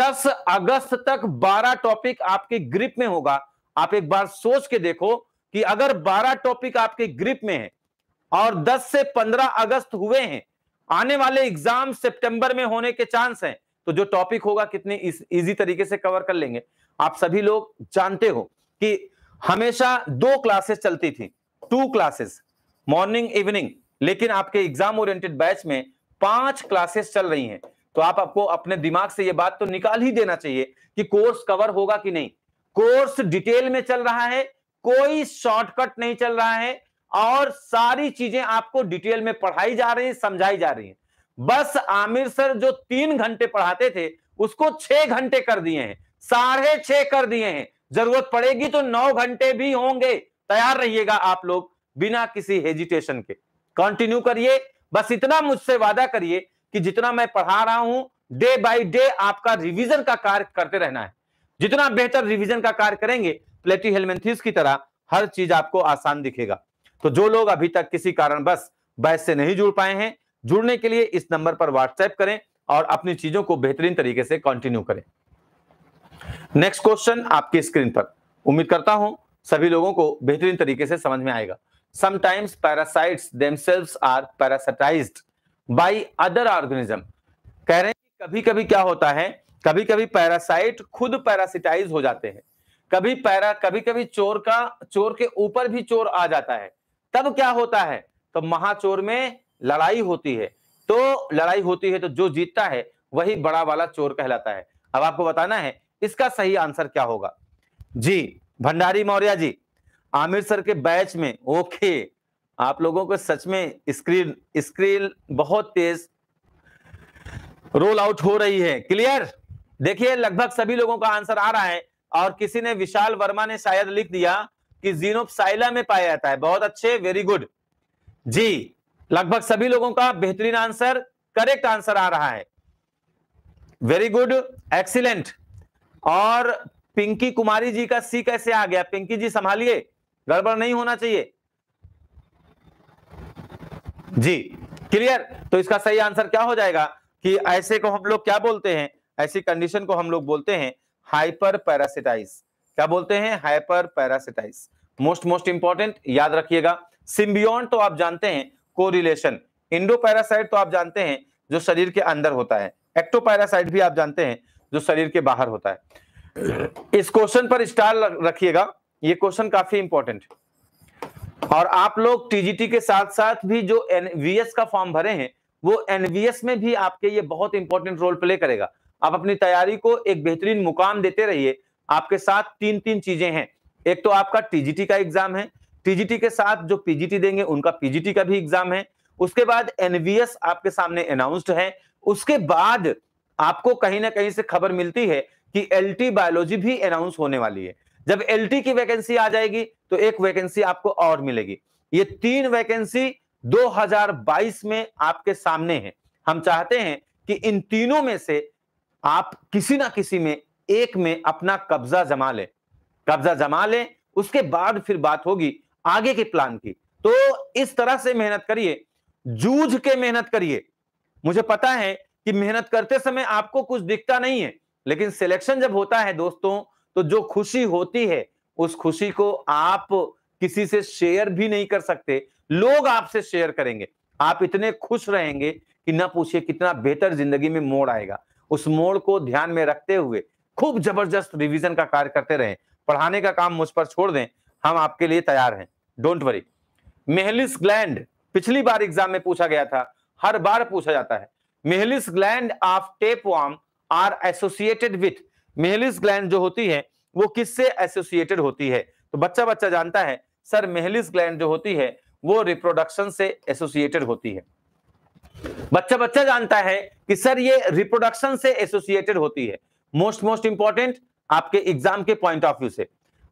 दस अगस्त तक बारह टॉपिक आपके ग्रिप में होगा आप एक बार सोच के देखो कि अगर बारह टॉपिक आपके ग्रिप में है और दस से पंद्रह अगस्त हुए हैं आने वाले एग्जाम सितंबर में होने के चांस हैं तो जो टॉपिक होगा कितने इजी तरीके से कवर कर लेंगे आप सभी लोग जानते हो कि हमेशा दो क्लासेस चलती थी टू क्लासेस मॉर्निंग इवनिंग लेकिन आपके एग्जाम ओरिएंटेड बैच में पांच क्लासेस चल रही हैं तो आप आपको अपने दिमाग से यह बात तो निकाल ही देना चाहिए कि कोर्स कवर होगा कि नहीं कोर्स डिटेल में चल रहा है कोई शॉर्टकट नहीं चल रहा है और सारी चीजें आपको डिटेल में पढ़ाई जा रही है समझाई जा रही है बस आमिर सर जो तीन घंटे पढ़ाते थे उसको छह घंटे कर दिए हैं साढ़े छह कर दिए हैं जरूरत पड़ेगी तो नौ घंटे भी होंगे तैयार रहिएगा आप लोग बिना किसी हेजिटेशन के कंटिन्यू करिए बस इतना मुझसे वादा करिए कि जितना मैं पढ़ा रहा हूं डे बाय डे आपका रिवीजन का कार्य करते रहना है जितना बेहतर रिवीजन का कार्य करेंगे प्लेटी हेलमेंथिस की तरह हर चीज आपको आसान दिखेगा तो जो लोग अभी तक किसी कारण बस बैस से नहीं जुड़ पाए हैं जुड़ने के लिए इस नंबर पर व्हाट्सएप करें और अपनी चीजों को बेहतरीन तरीके से कंटिन्यू करें नेक्स्ट क्वेश्चन आपकी स्क्रीन पर उम्मीद करता हूं सभी लोगों को बेहतरीन तरीके से समझ में आएगा sometimes parasites themselves are parasitized by other organism कह रहे हैं कभी कभी क्या होता है कभी कभी पैरासाइट खुद पैरासिटाइज हो जाते हैं कभी पैरा कभी कभी चोर का चोर के ऊपर भी चोर आ जाता है तब क्या होता है तो महाचोर में लड़ाई होती है तो लड़ाई होती है तो जो जीतता है वही बड़ा वाला चोर कहलाता है अब आपको बताना है इसका सही आंसर क्या होगा जी भंडारी मौर्य जी आमिर सर के बैच में ओके आप लोगों को सच में स्क्रीन स्क्रीन बहुत तेज रोल आउट हो रही है क्लियर देखिए लगभग सभी लोगों का आंसर आ रहा है और किसी ने विशाल वर्मा ने शायद लिख दिया कि जीनोपसाइला में पाया जाता है बहुत अच्छे वेरी गुड जी लगभग सभी लोगों का बेहतरीन आंसर करेक्ट आंसर आ रहा है वेरी गुड एक्सीलेंट और पिंकी कुमारी जी का सी कैसे आ गया पिंकी जी संभालिए गड़बड़ नहीं होना चाहिए जी क्लियर तो इसका सही आंसर क्या हो जाएगा कि ऐसे को हम लोग क्या बोलते हैं ऐसी कंडीशन को हम लोग बोलते हैं हाइपर पैरासिटाइज क्या बोलते हैं hyper parasites most most important याद रखिएगा सिम्बियन तो आप जानते हैं कोरिलेशन इंडो पैरासाइट तो आप जानते हैं जो शरीर के अंदर होता है एक्टोपैरासाइट भी आप जानते हैं जो शरीर के बाहर होता है इस क्वेश्चन पर स्टार रखिएगा ये क्वेश्चन काफी इंपॉर्टेंट और आप लोग टीजीटी के साथ साथ भी जो एनवीएस का फॉर्म भरे हैं वो एनवीएस में भी आपके ये बहुत इंपॉर्टेंट रोल प्ले करेगा आप अपनी तैयारी को एक बेहतरीन मुकाम देते रहिए आपके साथ तीन तीन चीजें हैं एक तो आपका टीजीटी का एग्जाम है टीजीटी के साथ जो पीजीटी देंगे उनका पीजीटी का भी एग्जाम है उसके बाद एनवीएस आपके सामने अनाउंस्ड है उसके बाद आपको कहीं ना कहीं से खबर मिलती है कि एलटी बायोलॉजी भी अनाउंस होने वाली है जब एलटी की वैकेंसी आ जाएगी तो एक वैकेंसी आपको और मिलेगी ये तीन वैकेंसी 2022 में आपके सामने है हम चाहते हैं कि इन तीनों में से आप किसी ना किसी में एक में अपना कब्जा जमा लें कब्जा जमा लें उसके बाद फिर बात होगी आगे के प्लान की तो इस तरह से मेहनत करिए जूझ के मेहनत करिए मुझे पता है कि मेहनत करते समय आपको कुछ दिखता नहीं है लेकिन सिलेक्शन जब होता है दोस्तों तो जो खुशी होती है उस खुशी को आप किसी से शेयर भी नहीं कर सकते लोग आपसे शेयर करेंगे आप इतने खुश रहेंगे कि ना पूछिए कितना बेहतर जिंदगी में मोड़ आएगा उस मोड़ को ध्यान में रखते हुए खूब जबरदस्त रिवीजन का कार्य करते रहें पढ़ाने का काम मुझ पर छोड़ दें हम आपके लिए तैयार हैं डोंट वरी मेहलिस ग्लैंड पिछली बार एग्जाम में पूछा गया था हर बार पूछा जाता है Mehlis gland of tapeworm are associated with Mehlis gland जो होती है वो किससे एसोसिएटेड होती है तो बच्चा बच्चा जानता है सर मेहलिस ग्लैंड जो होती है वो रिप्रोडक्शन से एसोसिएटेड होती है बच्चा बच्चा जानता है कि सर ये रिप्रोडक्शन से एसोसिएटेड होती है मोस्ट मोस्ट इंपॉर्टेंट आपके एग्जाम के पॉइंट ऑफ व्यू से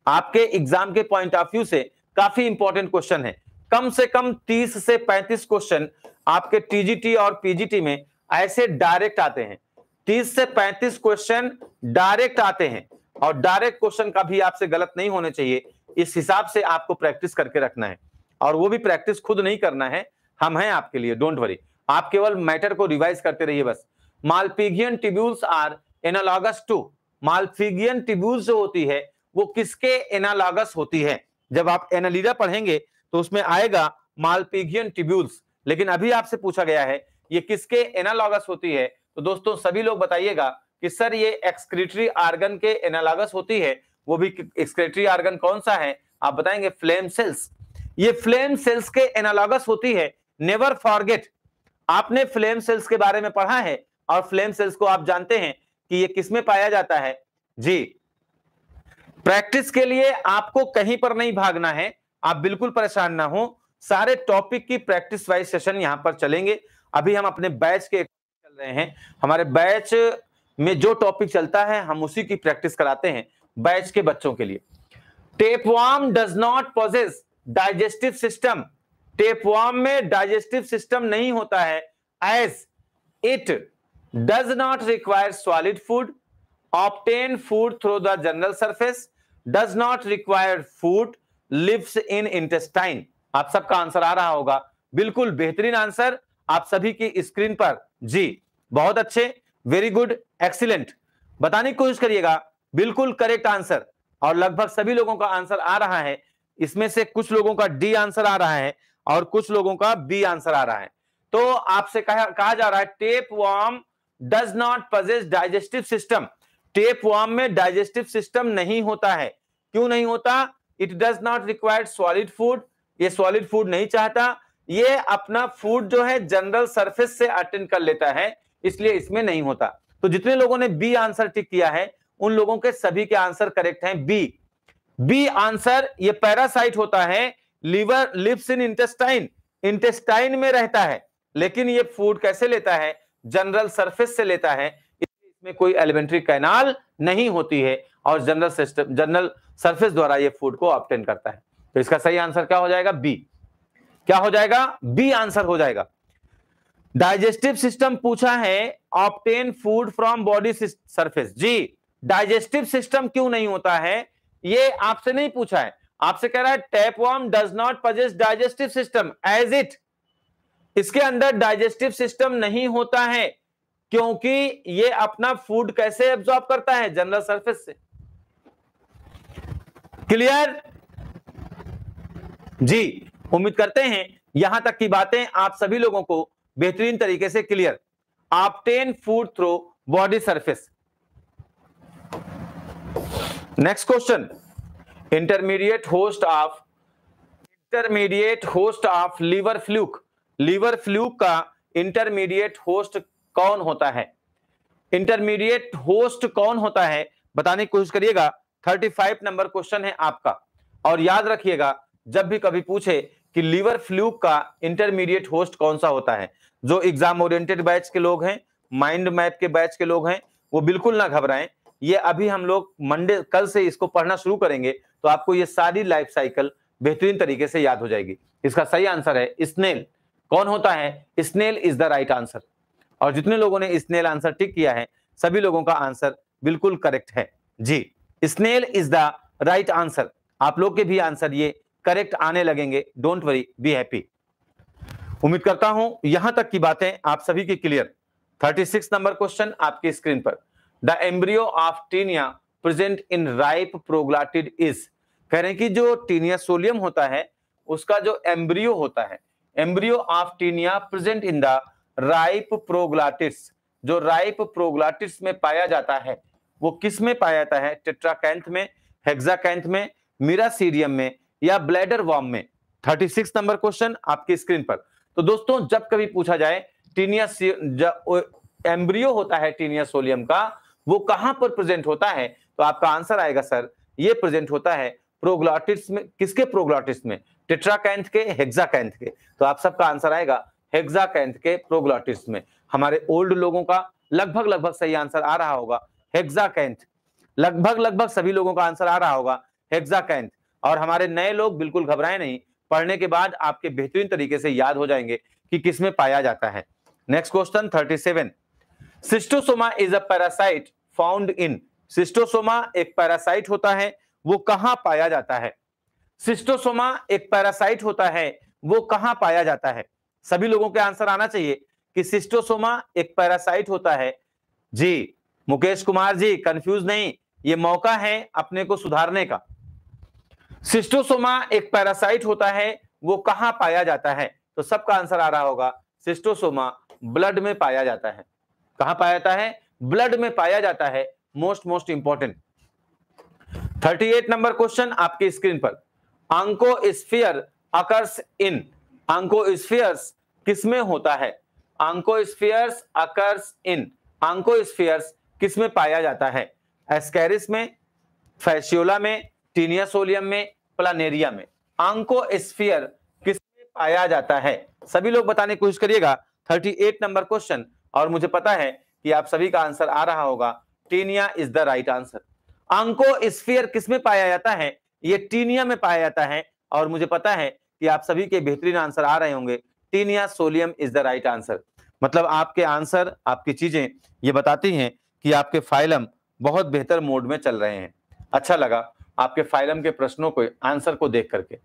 आपके एग्जाम के पॉइंट ऑफ व्यू से काफी इंपॉर्टेंट क्वेश्चन है कम से कम 30 से 35 क्वेश्चन आपके टीजीटी और पीजीटी में ऐसे डायरेक्ट आते हैं तीस से पैंतीस क्वेश्चन डायरेक्ट आते हैं और डायरेक्ट क्वेश्चन का भी आपसे गलत नहीं होने चाहिए इस हिसाब से आपको प्रैक्टिस करके रखना है और वो भी प्रैक्टिस खुद नहीं करना है हम हैं आपके लिए डोंट वरी आप केवल मैटर को रिवाइज करते रहिए बस Malpighian tubules are analogous to Malpighian tubule जो होती है वो किसके एनालॉगस होती है जब आप एनालीरा पढ़ेंगे तो उसमें आएगा मालपीगियन टिब्यूल्स लेकिन अभी आपसे पूछा गया है ये किसके एनालॉगस होती है तो दोस्तों सभी लोग बताइएगा कि सर ये एक्सक्रिटरी आर्गन के एनालॉगस होती है वो भी एक्सक्रेटरी आर्गन कौन सा है आप बताएंगे फ्लेम सेल्स ये फ्लेम सेल्स के एनालॉगस होती है नेवर फॉरगेट आपने फ्लेम सेल्स के बारे में पढ़ा है और फ्लेम सेल्स को आप जानते हैं कि ये किसमें पाया जाता है जी प्रैक्टिस के लिए आपको कहीं पर नहीं भागना है आप बिल्कुल परेशान ना हो सारे टॉपिक की प्रैक्टिस वाइज सेशन यहां पर चलेंगे अभी हम अपने बैच के चल रहे हैं हमारे बैच में जो टॉपिक चलता है हम उसी की प्रैक्टिस कराते हैं बैच के बच्चों के लिए tapeworm does not possess digestive system tapeworm में डाइजेस्टिव सिस्टम नहीं होता है as it does not require solid food obtain food through the general surface does not require food lives in intestine आप सबका आंसर आ रहा होगा बिल्कुल बेहतरीन आंसर आप सभी की स्क्रीन पर जी बहुत अच्छे वेरी गुड एक्सीलेंट बताने की कोशिश करिएगा बिल्कुल करेक्ट आंसर और लगभग सभी लोगों का आंसर आ रहा है इसमें से कुछ लोगों का डी आंसर आ रहा है और कुछ लोगों का बी आंसर आ रहा है तो आपसे कहा, कहा जा रहा है tapeworm does not possess digestive system tapeworm में डाइजेस्टिव सिस्टम नहीं होता है क्यों नहीं होता it does not required solid food ये सॉलिड फूड नहीं चाहता ये अपना फूड जो है जनरल सरफेस से अटेंड कर लेता है इसलिए इसमें नहीं होता तो जितने लोगों ने बी आंसर टिक किया है उन लोगों के सभी के आंसर करेक्ट हैं बी बी आंसर ये पैरासाइट होता है liver lips in intestine intestine में रहता है लेकिन ये फूड कैसे लेता है जनरल सरफेस से लेता है इसमें कोई एलिमेंट्री कैनाल नहीं होती है और जनरल सिस्टम जनरल सरफेस द्वारा ये फूड को ऑप्टेन करता है तो इसका सही आंसर क्या हो जाएगा बी क्या हो जाएगा बी आंसर हो जाएगा डाइजेस्टिव सिस्टम पूछा है obtain food from body surface जी डाइजेस्टिव सिस्टम क्यों नहीं होता है ये आपसे नहीं पूछा है आपसे कह रहा है tapeworm does not possess digestive system as it इसके अंदर डाइजेस्टिव सिस्टम नहीं होता है क्योंकि ये अपना फूड कैसे एब्जॉर्ब करता है जनरल सरफेस से क्लियर जी उम्मीद करते हैं यहां तक की बातें आप सभी लोगों को बेहतरीन तरीके से clear obtain food through body surface next question intermediate host of intermediate host of liver fluke liver fluke का इंटरमीडिएट होस्ट कौन होता है इंटरमीडिएट होस्ट कौन होता है बताने की कोशिश करिएगा 35 नंबर क्वेश्चन है आपका और याद रखिएगा जब भी कभी पूछे कि लीवर फ्लू का इंटरमीडिएट होस्ट कौन सा होता है जो एग्जाम ओरिएंटेड बैच के लोग हैं माइंड मैप के बैच के लोग हैं वो बिल्कुल ना घबराएं ये अभी हम लोग मंडे कल से इसको पढ़ना शुरू करेंगे तो आपको ये सारी लाइफ साइकिल बेहतरीन तरीके से याद हो जाएगी इसका सही आंसर है स्नेल कौन होता है snail is the right answer और जितने लोगों ने स्नेल आंसर टिक किया है सभी लोगों का आंसर बिल्कुल करेक्ट है जी snail is the right answer आप लोग के भी आंसर ये करेक्ट आने लगेंगे डोंट वरी बी हैप्पी उम्मीद करता हूं यहां तक की बातें आप सभी की क्लियर 36 नंबर क्वेश्चन आपकी स्क्रीन पर the embryo of Taenia present in ripe proglottid is कह रहे हैं कि जो टीनिया सोलियम होता है उसका जो एम्ब्रियो होता है embryo of Taenia present in the ripe proglottis जो राइप प्रोग्लाटिस में पाया जाता है वो किस में पाया जाता है टेट्राकैंथ में हेक्साकैंथ में मीरासीरियम में या ब्लैडर वॉर्म में 36 नंबर क्वेश्चन आपकी स्क्रीन पर तो दोस्तों जब कभी पूछा जाए टीनिया एम्ब्रियो होता है टीनिया सोलियम का वो कहां पर प्रेजेंट होता है तो आपका आंसर आएगा सर ये प्रेजेंट होता है प्रोग्लॉटिस में किसके प्रोग्लॉटिस में कैंथ के हेक्साकैंथ के तो आप सबका आंसर आएगा हेक्साकैंथ के प्रोग्लॉटिस में हमारे ओल्ड लोगों का लगभग लगभग सही आंसर आ रहा होगा हेक्साकैंथ लगभग लगभग सभी लोगों का आंसर आ रहा होगा हेक्साकैंथ और हमारे नए लोग बिल्कुल घबराए नहीं पढ़ने के बाद आपके बेहतरीन तरीके से याद हो जाएंगे कि किसमें पाया जाता है next question thirty seven Schistosoma is a parasite found in Schistosoma एक पैरासाइट होता है वो कहां पाया जाता है सिस्टोसोमा एक पैरासाइट होता है वो कहां पाया जाता है सभी लोगों के आंसर आना चाहिए कि सिस्टोसोमा एक पैरासाइट होता है जी मुकेश कुमार जी कंफ्यूज नहीं ये मौका है अपने को सुधारने का सिस्टोसोमा एक पैरासाइट होता है वो कहाँ पाया जाता है तो सबका आंसर आ रहा होगा सिस्टोसोमा ब्लड में पाया जाता है कहां पाया जाता है ब्लड में पाया जाता है most most important 38 number question आपकी स्क्रीन पर आंकोस्फियर अकर्स इन आंकोस्फियर्स किसमें होता है आंकोस्फियर्स अकर्स इन आंकोस्फियर्स किसमें पाया जाता है एस्कैरिस में फैशियोला में टीनियासोलियम में प्लानेरिया में आंको स्फीयर किसमें पाया जाता है सभी लोग बताने की कोशिश करिएगा 38 नंबर क्वेश्चन और मुझे पता है कि आप सभी का आंसर आ रहा होगा Taenia is the right answer oncosphere किसमें पाया जाता है ये टीनिया में पाया जाता है और मुझे पता है कि आप सभी के बेहतरीन आंसर आ रहे होंगे Taenia solium is the right answer मतलब आपके आंसर आपकी चीजें ये बताती हैं कि आपके फाइलम बहुत बेहतर मोड में चल रहे हैं अच्छा लगा आपके फाइलम के प्रश्नों को आंसर को देख करके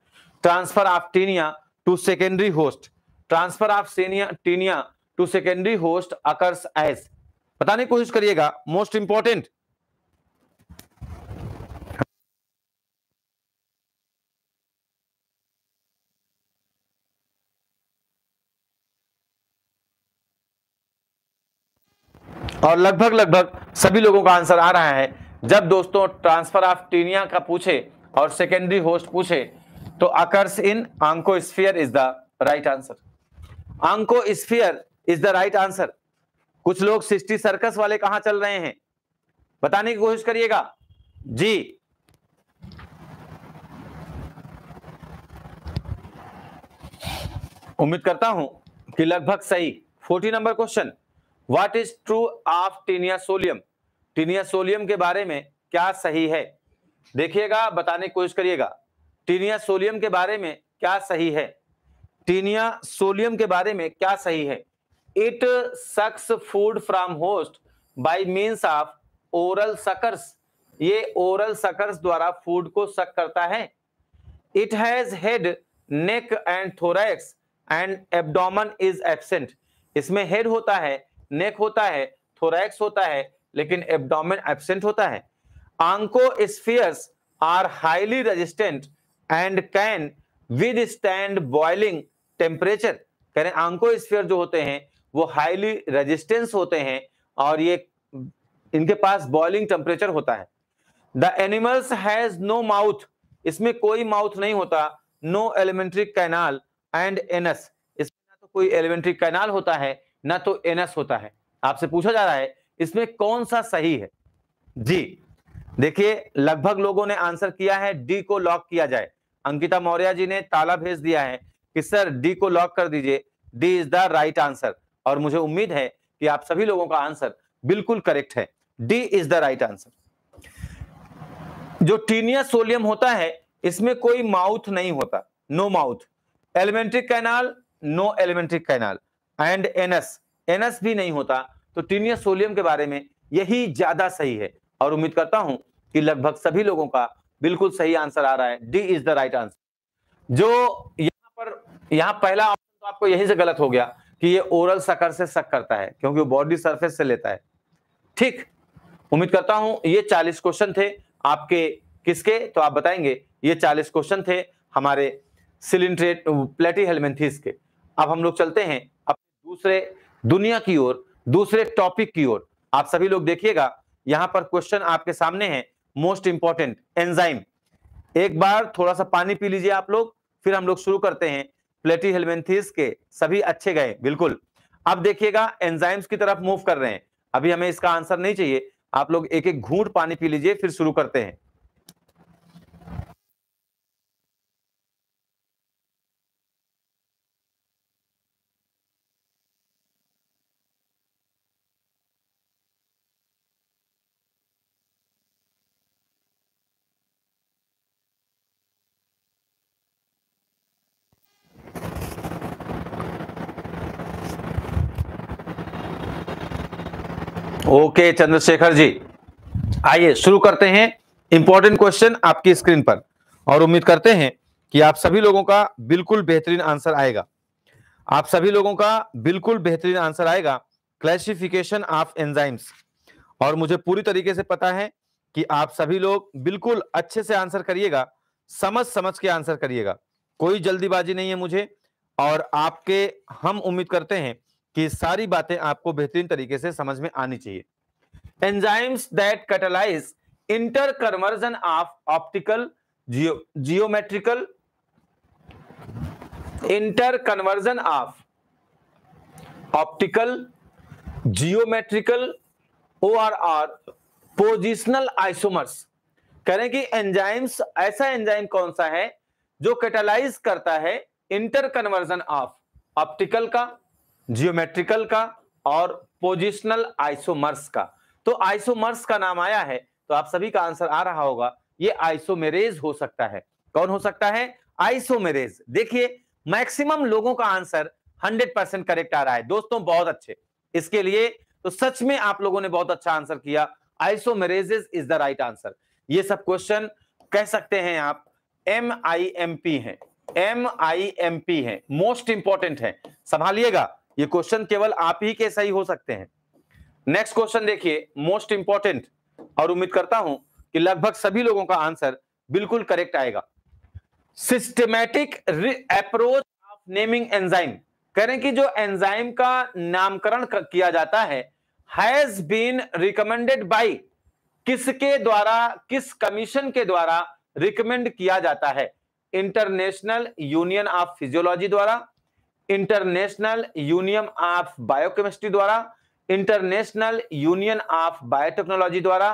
transfer of Taenia to secondary host transfer of Taenia Taenia to secondary host occurs as बताने की कोशिश करिएगा मोस्ट इंपॉर्टेंट और लगभग लगभग सभी लोगों का आंसर आ रहा है जब दोस्तों ट्रांसफर ऑफ टीनिया का पूछे और सेकेंडरी होस्ट पूछे तो occurs in oncosphere is the right answer onco is the right answer कुछ लोग सिस्टी सर्कस वाले कहा चल रहे हैं बताने की कोशिश करिएगा जी उम्मीद करता हूं कि लगभग सही forty number question what is true of Taenia solium Taenia solium के बारे में क्या सही है देखिएगा बताने की कोशिश करिएगा टीनिया सोलियम के बारे में क्या सही है टीनिया सोलियम के बारे में क्या सही है it sucks food from host by means of oral suckers ये ओरल सकर्स द्वारा फूड को सक करता है it has head neck and thorax and abdomen is absent इसमें हेड होता है नेक होता है थोरैक्स होता है लेकिन एबडोमिन एबसेंट होता है oncospheres are highly resistant and can withstand boiling temperature कह रहे आंको स्फीयर जो होते हैं वो हाईली रेजिस्टेंस होते हैं और ये इनके पास बॉइलिंग टेम्परेचर होता है the animals has no mouth इसमें कोई माउथ नहीं होता no alimentary canal and anus इसमें ना तो कोई एलिमेंट्री कैनाल होता है ना तो एनस होता है आपसे पूछा जा रहा है इसमें कौन सा सही है जी देखिए लगभग लोगों ने आंसर किया है डी को लॉक किया जाए अंकिता मौर्य जी ने ताला भेज दिया है कि सर डी को लॉक कर दीजिए D is the right answer और मुझे उम्मीद है कि आप सभी लोगों का आंसर बिल्कुल करेक्ट है D is the right answer जो टीनिया सोलियम होता है इसमें कोई माउथ नहीं होता no mouth alimentary canal no alimentary canal and anus anus भी नहीं होता तो टीनियस सोलियम के बारे में यही ज्यादा सही है और उम्मीद करता हूं कि लगभग सभी लोगों का बिल्कुल सही आंसर आ रहा है D is the right answer जो यहाँ पर यहाँ पहला ऑप्शन तो आपको यही से गलत हो गया कि ये ओरल सकर से सक करता है क्योंकि वो बॉडी सरफेस से लेता है ठीक उम्मीद करता हूं ये चालीस क्वेश्चन थे आपके किसके तो आप बताएंगे ये चालीस क्वेश्चन थे हमारे सिलिंड्रेट प्लेटी हेलमेंथिस के अब हम लोग चलते हैं अपने दूसरे दुनिया की ओर दूसरे टॉपिक की ओर आप सभी लोग देखिएगा यहां पर क्वेश्चन आपके सामने है मोस्ट इंपॉर्टेंट एंजाइम एक बार थोड़ा सा पानी पी लीजिए आप लोग फिर हम लोग शुरू करते हैं प्लेटी हेलमेंथिस के सभी अच्छे गए बिल्कुल अब देखिएगा एंजाइम्स की तरफ मूव कर रहे हैं अभी हमें इसका आंसर नहीं चाहिए आप लोग एक एक घूंट पानी पी लीजिए फिर शुरू करते हैं ओके चंद्रशेखर जी आइए शुरू करते हैं इंपॉर्टेंट क्वेश्चन आपकी स्क्रीन पर और उम्मीद करते हैं कि आप सभी लोगों का बिल्कुल बेहतरीन आंसर आएगा आप सभी लोगों का बिल्कुल बेहतरीन आंसर आएगा क्लासिफिकेशन ऑफ एंजाइम्स और मुझे पूरी तरीके से पता है कि आप सभी लोग बिल्कुल अच्छे से आंसर करिएगा समझ समझ के आंसर करिएगा कोई जल्दीबाजी नहीं है मुझे और आपके हम उम्मीद करते हैं कि सारी बातें आपको बेहतरीन तरीके से समझ में आनी चाहिए enzymes that catalyse interconversion of optical geo geometrical interconversion of optical geometrical or or positional isomers कह रहे हैं कि एंजाइम्स ऐसा एंजाइम कौन सा है जो कैटलाइज करता है इंटर कन्वर्जन ऑफ ऑप्टिकल का जियोमेट्रिकल का और पोजिशनल आइसोमर्स का तो आइसोमर्स का नाम आया है तो आप सभी का आंसर आ रहा होगा ये आइसोमेरेज हो सकता है कौन हो सकता है आइसोमेरेज देखिए मैक्सिमम लोगों का आंसर 100 परसेंट करेक्ट आ रहा है दोस्तों बहुत अच्छे इसके लिए तो सच में आप लोगों ने बहुत अच्छा आंसर किया isomerases is the right answer ये सब क्वेश्चन कह सकते हैं आप एम आई एम पी है एम आई एम पी है मोस्ट इंपॉर्टेंट है संभालिएगा ये क्वेश्चन केवल आप ही के सही हो सकते हैं नेक्स्ट क्वेश्चन देखिए मोस्ट इंपॉर्टेंट और उम्मीद करता हूं कि लगभग सभी लोगों का आंसर बिल्कुल करेक्ट आएगा systematic approach of naming enzyme कह रहे हैं कि जो एंजाइम का नामकरण किया जाता है हैज बीन रिकमेंडेड बाय किसके द्वारा किस कमीशन के द्वारा रिकमेंड किया जाता है इंटरनेशनल यूनियन ऑफ फिजियोलॉजी द्वारा इंटरनेशनल यूनियन ऑफ बायोकेमिस्ट्री द्वारा इंटरनेशनल यूनियन ऑफ बायोटेक्नोलॉजी द्वारा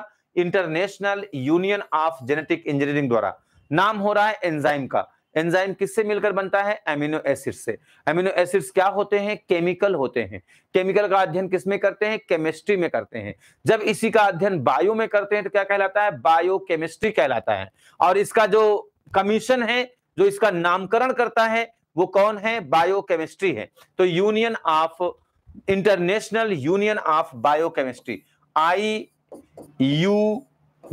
International Union of Genetic Engineering द्वारा नाम हो रहा है एंजाइम का एंजाइम किससे मिलकर बनता है एमिनो एसिड से एमिनो एसिड्स क्या होते हैं केमिकल होते हैं केमिकल का अध्ययन किसमें करते हैं केमिस्ट्री में करते हैं जब इसी का अध्ययन बायो में करते हैं तो क्या कहलाता है बायोकेमिस्ट्री कहलाता है और इसका जो कमीशन है जो इसका नामकरण करता है वो कौन है बायोकेमिस्ट्री है तो Union of International Union of Biochemistry I U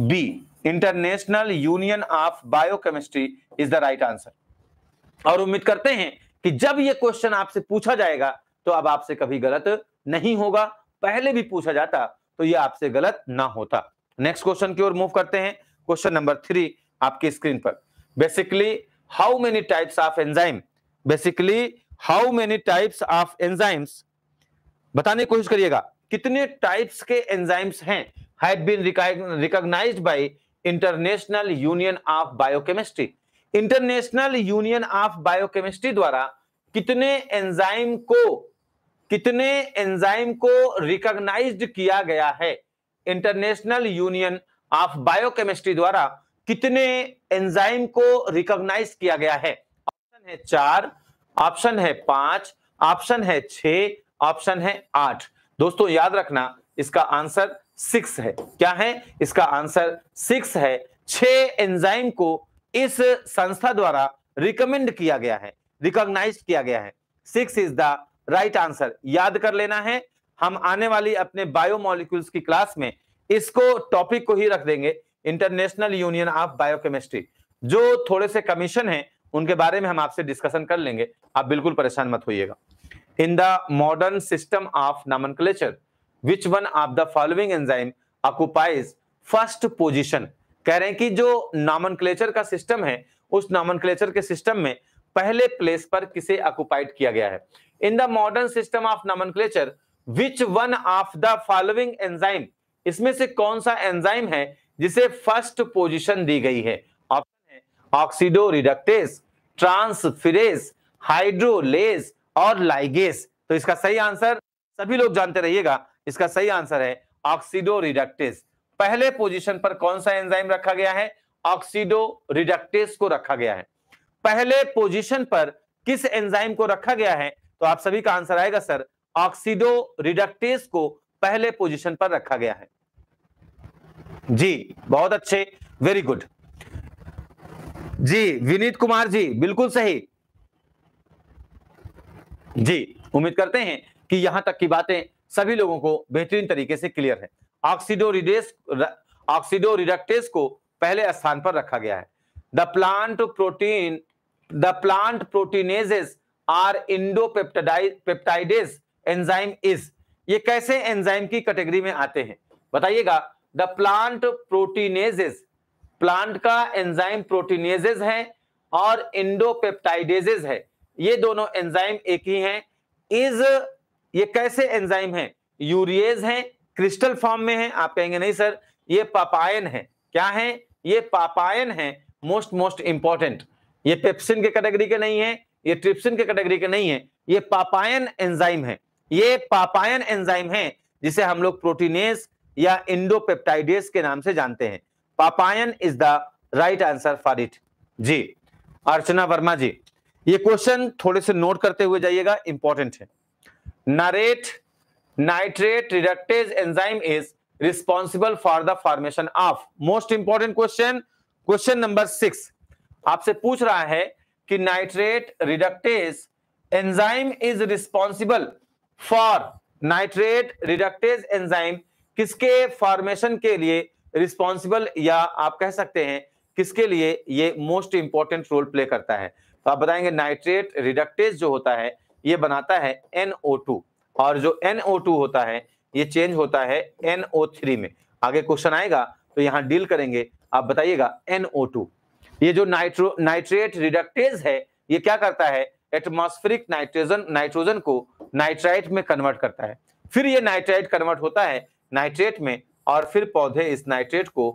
B International Union of Biochemistry is the right answer और उम्मीद करते हैं कि जब ये क्वेश्चन आपसे पूछा जाएगा तो अब आपसे कभी गलत नहीं होगा पहले भी पूछा जाता तो ये आपसे गलत ना होता नेक्स्ट क्वेश्चन की ओर मूव करते हैं क्वेश्चन नंबर थ्री आपकी स्क्रीन पर basically how many types of enzyme basically how many types of enzymes बताने की कोशिश करिएगा कितने टाइप्स के एंजाइम्स हैं have been recognised by International Union of Biochemistry International Union of Biochemistry द्वारा कितने एंजाइम को कितने एंजाइम को रिकॉग्नाइज्ड किया गया है इंटरनेशनल यूनियन ऑफ बायोकेमिस्ट्री द्वारा कितने एंजाइम को रिकॉग्नाइज किया गया है है चार ऑप्शन है पांच ऑप्शन है छ ऑप्शन है आठ दोस्तों याद रखना इसका आंसर सिक्स है क्या है इसका आंसर सिक्स है छ एंजाइम को इस संस्था द्वारा रिकमेंड किया गया है रिकॉग्नाइज किया गया है six is the right answer याद कर लेना है हम आने वाली अपने बायोमोलिक्यूल्स की क्लास में इसको टॉपिक को ही रख देंगे इंटरनेशनल यूनियन ऑफ बायोकेमिस्ट्री जो थोड़े से कमीशन है उनके बारे में हम आपसे डिस्कशन कर लेंगे आप बिल्कुल परेशान मत होइएगा in the modern system of nomenclature which one of the following enzyme occupies first position कह रहे हैं कि जो नामनक्लेचर का सिस्टम है उस नामनक्लेचर के सिस्टम में पहले प्लेस पर किसे ऑक्यूपाइड किया गया है in the modern system of nomenclature which one of the following enzyme इसमें से कौन सा एंजाइम है जिसे फर्स्ट पोजिशन दी गई है ऑप्शन है ऑक्सीडो रिडक्टेस ट्रांसफिरेस हाइड्रोलेस और लाइगेस तो इसका सही आंसर सभी लोग जानते रहिएगा इसका सही आंसर है ऑक्सीडो रिडक्टेस पहले पोजीशन पर कौन सा एंजाइम रखा गया है ऑक्सीडो रिडक्टेस को रखा गया है पहले पोजीशन पर किस एंजाइम को रखा गया है तो आप सभी का आंसर आएगा सर ऑक्सीडो रिडक्टेस को पहले पोजीशन पर रखा गया है जी बहुत अच्छे वेरी गुड जी विनीत कुमार जी बिल्कुल सही जी उम्मीद करते हैं कि यहां तक की बातें सभी लोगों को बेहतरीन तरीके से क्लियर है ऑक्सीडोरिडेस ऑक्सीडो रिडक्टेस को पहले स्थान पर रखा गया है the plant protein the plant proteinases are endo endopeptidases enzyme is ये कैसे एंजाइम की कैटेगरी में आते हैं बताइएगा द प्लांट प्रोटीनेजेस प्लांट का एंजाइम प्रोटीनेजेज है और इंडोपेप्टाइडेजेज है ये दोनों एंजाइम एक ही हैं इज ये कैसे एंजाइम है यूरियज है क्रिस्टल फॉर्म में है आप कहेंगे नहीं सर ये पापायन है क्या है ये पापायन है मोस्ट मोस्ट इंपॉर्टेंट ये पेप्सिन के कैटेगरी के नहीं है ये ट्रिप्सिन के कैटेगरी के नहीं है ये पापायन एंजाइम है ये पापायन एंजाइम है जिसे हम लोग प्रोटीनेस या इंडोपेप्टाइडेस के नाम से जानते हैं papain is the right answer for it जी अर्चना वर्मा जी ये क्वेश्चन थोड़े से नोट करते हुए जाइएगा इंपॉर्टेंट है नरेट nitrate reductase enzyme is responsible for the formation of most important question question number six आपसे पूछ रहा है कि nitrate reductase enzyme is responsible for nitrate reductase enzyme किसके फॉर्मेशन के लिए रिस्पॉन्सिबल या आप कह सकते हैं किसके लिए ये मोस्ट इंपॉर्टेंट रोल प्ले करता है तो आप बताएंगे नाइट्रेट रिडक्टेज जो होता है ये बनाता है NO2 और जो NO2 होता है ये चेंज होता है NO3 में आगे क्वेश्चन आएगा तो यहाँ डील करेंगे आप बताइएगा NO2 ये जो नाइट्रो नाइट्रेट रिडक्टेज है ये क्या करता है एटमॉस्फेरिक नाइट्रोजन नाइट्रोजन को नाइट्राइट में कन्वर्ट करता है फिर ये नाइट्राइट कन्वर्ट होता है नाइट्रेट में और फिर पौधे इस नाइट्रेट को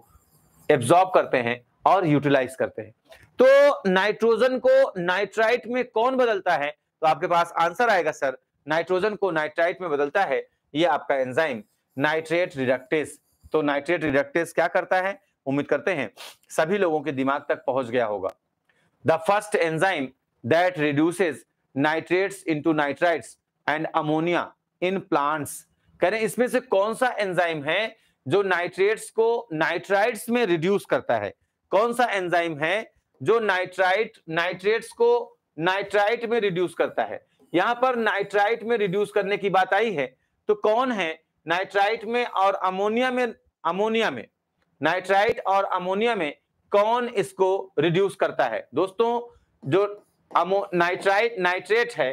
एब्जॉर्ब करते हैं और यूटिलाइज करते हैं तो नाइट्रोजन को नाइट्राइट में कौन बदलता है तो आपके पास आंसर आएगा सर नाइट्रोजन को नाइट्राइट में बदलता है ये आपका एंजाइम नाइट्रेट रिडक्टेस तो नाइट्रेट रिडक्टेस क्या करता है उम्मीद करते हैं सभी लोगों के दिमाग तक पहुंच गया होगा the first enzyme that reduces nitrates into nitrites and ammonia in plants करें इसमें से कौन सा एंजाइम है जो नाइट्रेट्स को नाइट्राइड्स में रिड्यूस करता है कौन सा एंजाइम है जो नाइट्राइट नाइट्रेट्स को नाइट्राइट में रिड्यूस करता है यहां पर नाइट्राइट में रिड्यूस करने की बात आई है तो कौन है नाइट्राइट में और अमोनिया में अमोनिया में नाइट्राइट और अमोनिया में कौन इसको रिड्यूस करता है दोस्तों जो नाइट्राइट नाइट्रेट है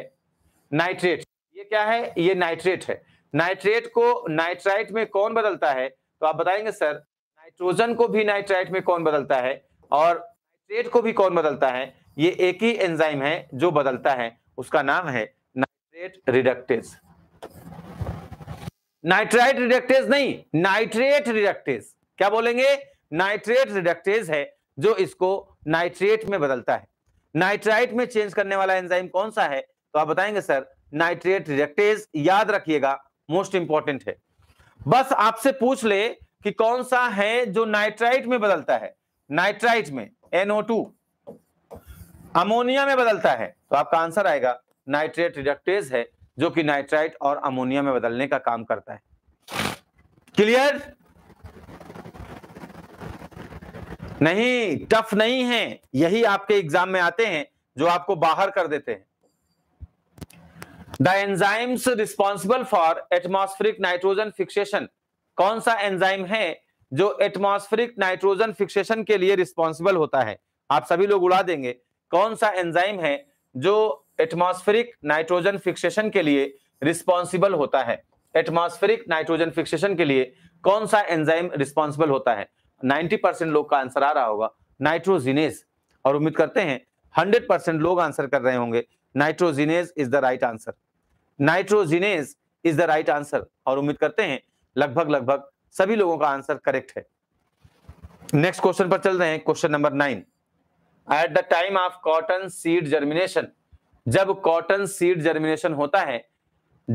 नाइट्रेट ये क्या है ये नाइट्रेट है नाइट्रेट को नाइट्राइट में कौन बदलता है तो आप बताएंगे सर नाइट्रोजन को भी नाइट्राइट में कौन बदलता है और नाइट्रेट को भी कौन बदलता है ये एक ही एंजाइम है जो बदलता है उसका नाम है नाइट्रेट रिडक्टेज नाइट्राइट रिडक्टेज नहीं नाइट्रेट रिडक्टेज क्या बोलेंगे नाइट्रेट रिडक्टेज है जो इसको नाइट्रेट में बदलता है नाइट्राइट में चेंज करने वाला एंजाइम कौन सा है तो आप बताएंगे सर नाइट्रेट रिडक्टेज याद रखिएगा मोस्ट इंपॉर्टेंट है बस आपसे पूछ ले कि कौन सा है जो नाइट्राइट में बदलता है नाइट्राइट में NO2 अमोनिया में बदलता है तो आपका आंसर आएगा नाइट्रेट रिडक्टेज है जो कि नाइट्राइट और अमोनिया में बदलने का काम करता है क्लियर नहीं टफ नहीं है यही आपके एग्जाम में आते हैं जो आपको बाहर कर देते हैं the enzymes responsible for atmospheric nitrogen fixation कौन सा एंजाइम है जो एटमॉस्फेरिक नाइट्रोजन फिक्सेशन के लिए रिस्पॉन्सिबल होता है आप सभी लोग उड़ा देंगे कौन सा एंजाइम है जो एटमॉस्फेरिक नाइट्रोजन फिक्सेशन के लिए रिस्पॉन्सिबल होता है एटमॉस्फेरिक नाइट्रोजन फिक्सेशन के लिए कौन सा एंजाइम रिस्पॉन्सिबल होता है 90 परसेंट लोग का आंसर आ रहा होगा नाइट्रोजिनेज और उम्मीद करते हैं 100 परसेंट लोग आंसर कर रहे होंगे nitrogenase is the right answer nitrogenase is the right answer और उम्मीद करते हैं लगभग लगभग सभी लोगों का आंसर करेक्ट है नेक्स्ट क्वेश्चन पर चल रहे हैं question number nine at the time of cotton seed germination जब कॉटन सीड जर्मिनेशन होता है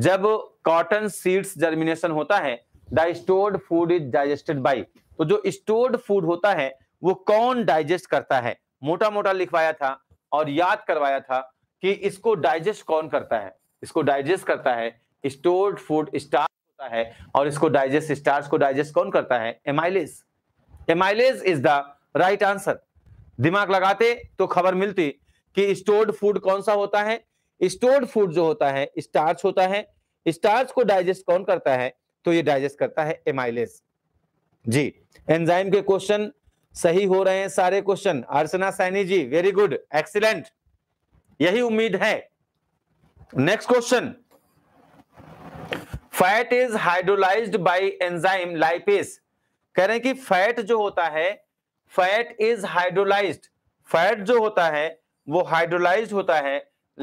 जब कॉटन सीड्स जर्मिनेशन होता है the stored food is digested by तो जो स्टोर्ड फूड होता है वो कौन डाइजेस्ट करता है मोटा मोटा लिखवाया था और याद करवाया था कि इसको डाइजेस्ट कौन करता है इसको डाइजेस्ट करता है स्टोर्ड फूड स्टार्च होता है और इसको डाइजेस्ट स्टार्च को डाइजेस्ट कौन करता है amylase amylase is the right answer दिमाग लगाते तो खबर मिलती कि स्टोर्ड फूड कौन सा होता है स्टोर्ड फूड जो होता है स्टार्च होता है स्टार्च को डाइजेस्ट कौन करता है तो ये डाइजेस्ट करता है एमाइलेज जी एंजाइम के क्वेश्चन सही हो रहे हैं सारे question Archana Saini ji very good excellent यही उम्मीद है next question fat is hydrolysed by enzyme lipase कह रहे हैं कि फैट जो होता है फैट इज हाइड्रोलाइज्ड फैट जो होता है वो हाइड्रोलाइज होता है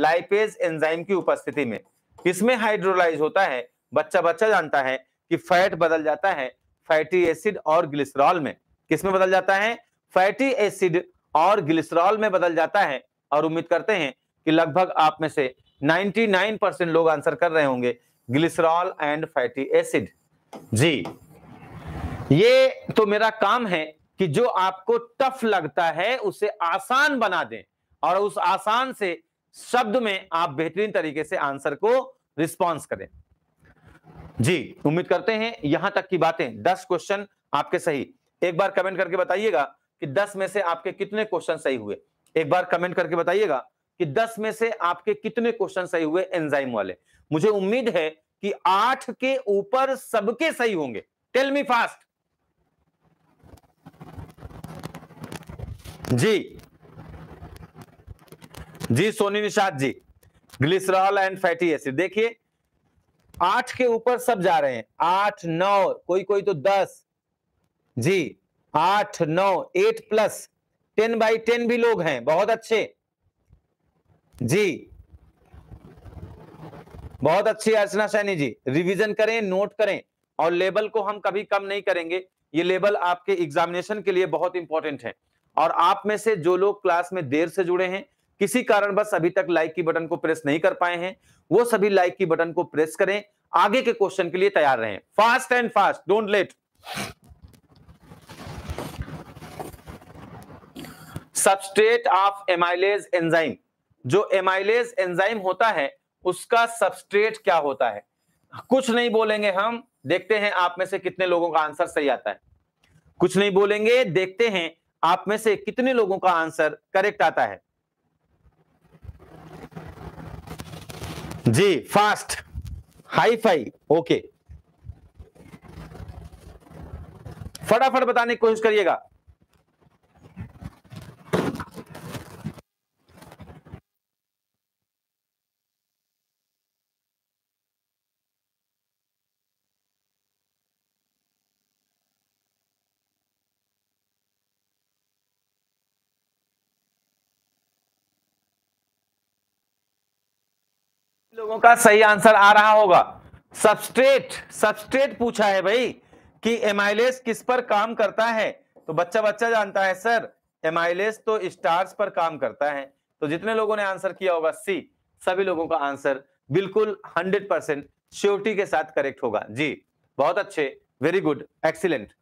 लाइपेज एंजाइम की उपस्थिति में इसमें हाइड्रोलाइज होता है बच्चा बच्चा जानता है कि फैट बदल जाता है फैटी एसिड और ग्लिसरॉल में किसमें बदल जाता है फैटी एसिड और ग्लिसरॉल में बदल जाता है और उम्मीद करते हैं कि लगभग आप में से 99 लोग आंसर कर रहे होंगे ग्लिसरॉल एंड फैटी एसिड जी ये तो मेरा काम है कि जो आपको टफ लगता है उसे आसान बना दें और उस आसान से शब्द में आप बेहतरीन तरीके से आंसर को रिस्पॉन्स करें जी उम्मीद करते हैं यहां तक की बातें दस क्वेश्चन आपके सही एक बार कमेंट करके बताइएगा कि दस में से आपके कितने क्वेश्चन सही हुए एक बार कमेंट करके बताइएगा कि 10 में से आपके कितने क्वेश्चन सही हुए एंजाइम वाले मुझे उम्मीद है कि आठ के ऊपर सबके सही होंगे टेल मी फास्ट जी जी Soni Nishad ji glycerol and fatty acid देखिए आठ के ऊपर सब जा रहे हैं आठ नौ कोई कोई तो दस जी आठ नौ eight plus ten by ten भी लोग हैं बहुत अच्छे जी बहुत अच्छी अर्चना सैनी जी रिवीजन करें नोट करें और लेबल को हम कभी कम नहीं करेंगे ये लेबल आपके एग्जामिनेशन के लिए बहुत इंपॉर्टेंट है और आप में से जो लोग क्लास में देर से जुड़े हैं किसी बस अभी तक लाइक की बटन को प्रेस नहीं कर पाए हैं वो सभी लाइक की बटन को प्रेस करें आगे के क्वेश्चन के लिए तैयार रहें fast and fast don't let substrate of amylase enzyme जो एमाइलेज एंजाइम होता है उसका सबस्ट्रेट क्या होता है कुछ नहीं बोलेंगे हम देखते हैं आप में से कितने लोगों का आंसर सही आता है कुछ नहीं बोलेंगे देखते हैं आप में से कितने लोगों का आंसर करेक्ट आता है जी फास्ट हाई फाई ओके फटाफट बताने की कोशिश करिएगा लोगों का सही आंसर आ रहा होगा सबस्ट्रेट सबस्ट्रेट पूछा है भाई कि एमाइलेस किस पर काम करता है तो बच्चा बच्चा जानता है सर एमाइलेस तो स्टार्स पर काम करता है तो जितने लोगों ने आंसर किया होगा सी सभी लोगों का आंसर बिल्कुल हंड्रेड परसेंट श्योरिटी के साथ करेक्ट होगा जी बहुत अच्छे very good excellent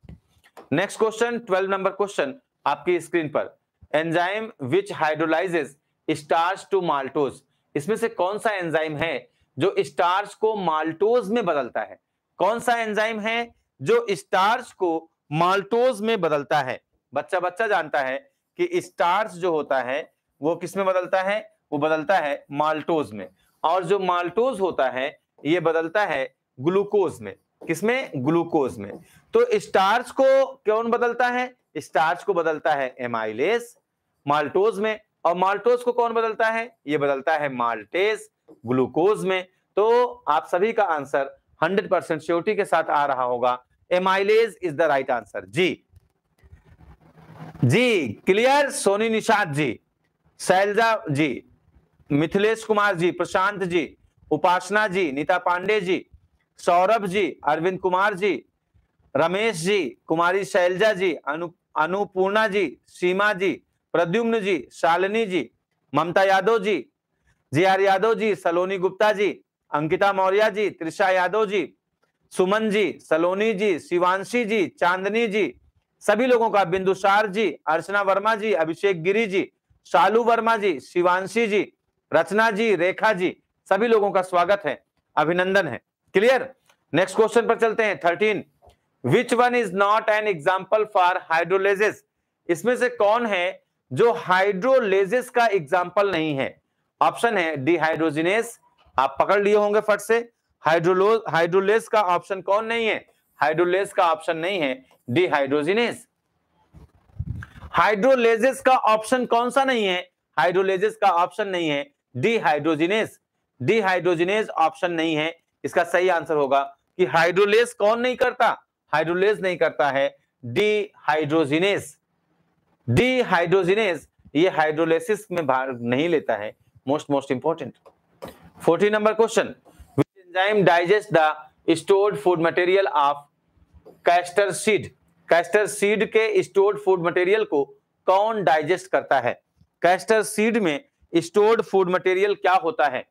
next question twelve number question आपकी स्क्रीन पर enzyme which hydrolyses starch to maltose इसमें से कौन सा एंजाइम है जो स्टार्च को माल्टोज में बदलता है कौन सा एंजाइम है जो स्टार्च को माल्टोज में बदलता है बच्चा बच्चा जानता है कि स्टार्च जो होता है वो किस में बदलता है वो बदलता है माल्टोज में और जो माल्टोज होता है ये बदलता है ग्लूकोज में किसमें ग्लूकोज में तो स्टार्च को कौन बदलता है स्टार्च को बदलता है एमाइलेस माल्टोज में और माल्टोज को कौन बदलता है ये बदलता है माल्टेज ग्लूकोज में तो आप सभी का आंसर 100 परसेंट श्योरिटी के साथ आ रहा होगा amylase is the right answer जी जी clear Soni Nishad ji Shailaja ji Mithilesh Kumar ji Prashant ji Upasana ji Neeta Pandey ji Saurabh ji Arvind Kumar ji Ramesh ji Kumari Shailaja ji Anu Anupurna ji Seema ji Pradyumna ji Shalini ji Mamta Yadav ji J R Yadav ji Saloni Gupta ji Ankita Maurya ji Trisha Yadav ji Suman ji Saloni ji Shivanshi ji Chandni जी सभी लोगों का बिंदुसार जी अर्चना वर्मा जी अभिषेक गिरी जी शालू वर्मा जी शिवानशी जी रचना जी रेखा जी सभी लोगों का स्वागत है अभिनंदन है क्लियर नेक्स्ट क्वेश्चन पर चलते हैं thirteen which one is not an example for hydrolases इसमें से कौन है जो हाइड्रोलेजिस का एग्जाम्पल नहीं है ऑप्शन है डिहाइड्रोजिनेस आप पकड़ लिए होंगे फट से हाइड्रोलो हाइड्रोलेस का ऑप्शन कौन नहीं है हाइड्रोलेस का ऑप्शन नहीं है डिहाइड्रोजिनेस हाइड्रोलेजिस का ऑप्शन कौन सा नहीं है हाइड्रोलेजिस का ऑप्शन नहीं है डिहाइड्रोजिनेस डिहाइड्रोजिनेस ऑप्शन नहीं है इसका सही आंसर होगा कि हाइड्रोलेस कौन नहीं करता हाइड्रोलेस नहीं करता है डिहाइड्रोजिनेस डी ये हाइड्रोलेसिस में भाग नहीं लेता है most most important forty number question which enzyme digest the stored food material of castor seed castor seed के स्टोर्ड फूड मटेरियल को कौन डाइजेस्ट करता है कैस्टर सीड में स्टोर्ड फूड मटेरियल क्या होता है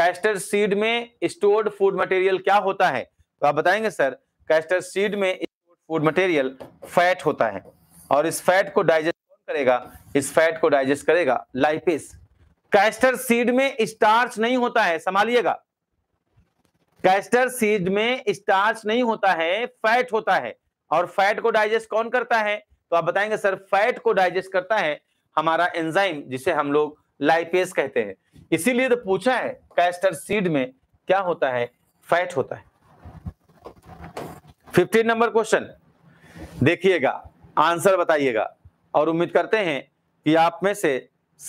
कैस्टर सीड में स्टोर्ड फूड मटेरियल क्या होता है तो आप बताएंगे सर कैस्टर सीड में स्टोर्ड फूड मटेरियल फैट होता है और इस फैट को डाइजेस्ट कौन करेगा इस फैट को डाइजेस्ट करेगा लाइपिस कैस्टर सीड में स्टार्च नहीं होता है संभालिएगा कैस्टर सीड में स्टार्च नहीं होता है फैट होता है और फैट को डाइजेस्ट कौन करता है तो आप बताएंगे सर फैट को डाइजेस्ट करता है हमारा एंजाइम जिसे हम लोग लाइपेस कहते हैं इसीलिए तो पूछा है कैस्टर सीड में क्या होता है फैट होता है फिफ्टीन नंबर क्वेश्चन देखिएगा आंसर बताइएगा और उम्मीद करते हैं कि आप में से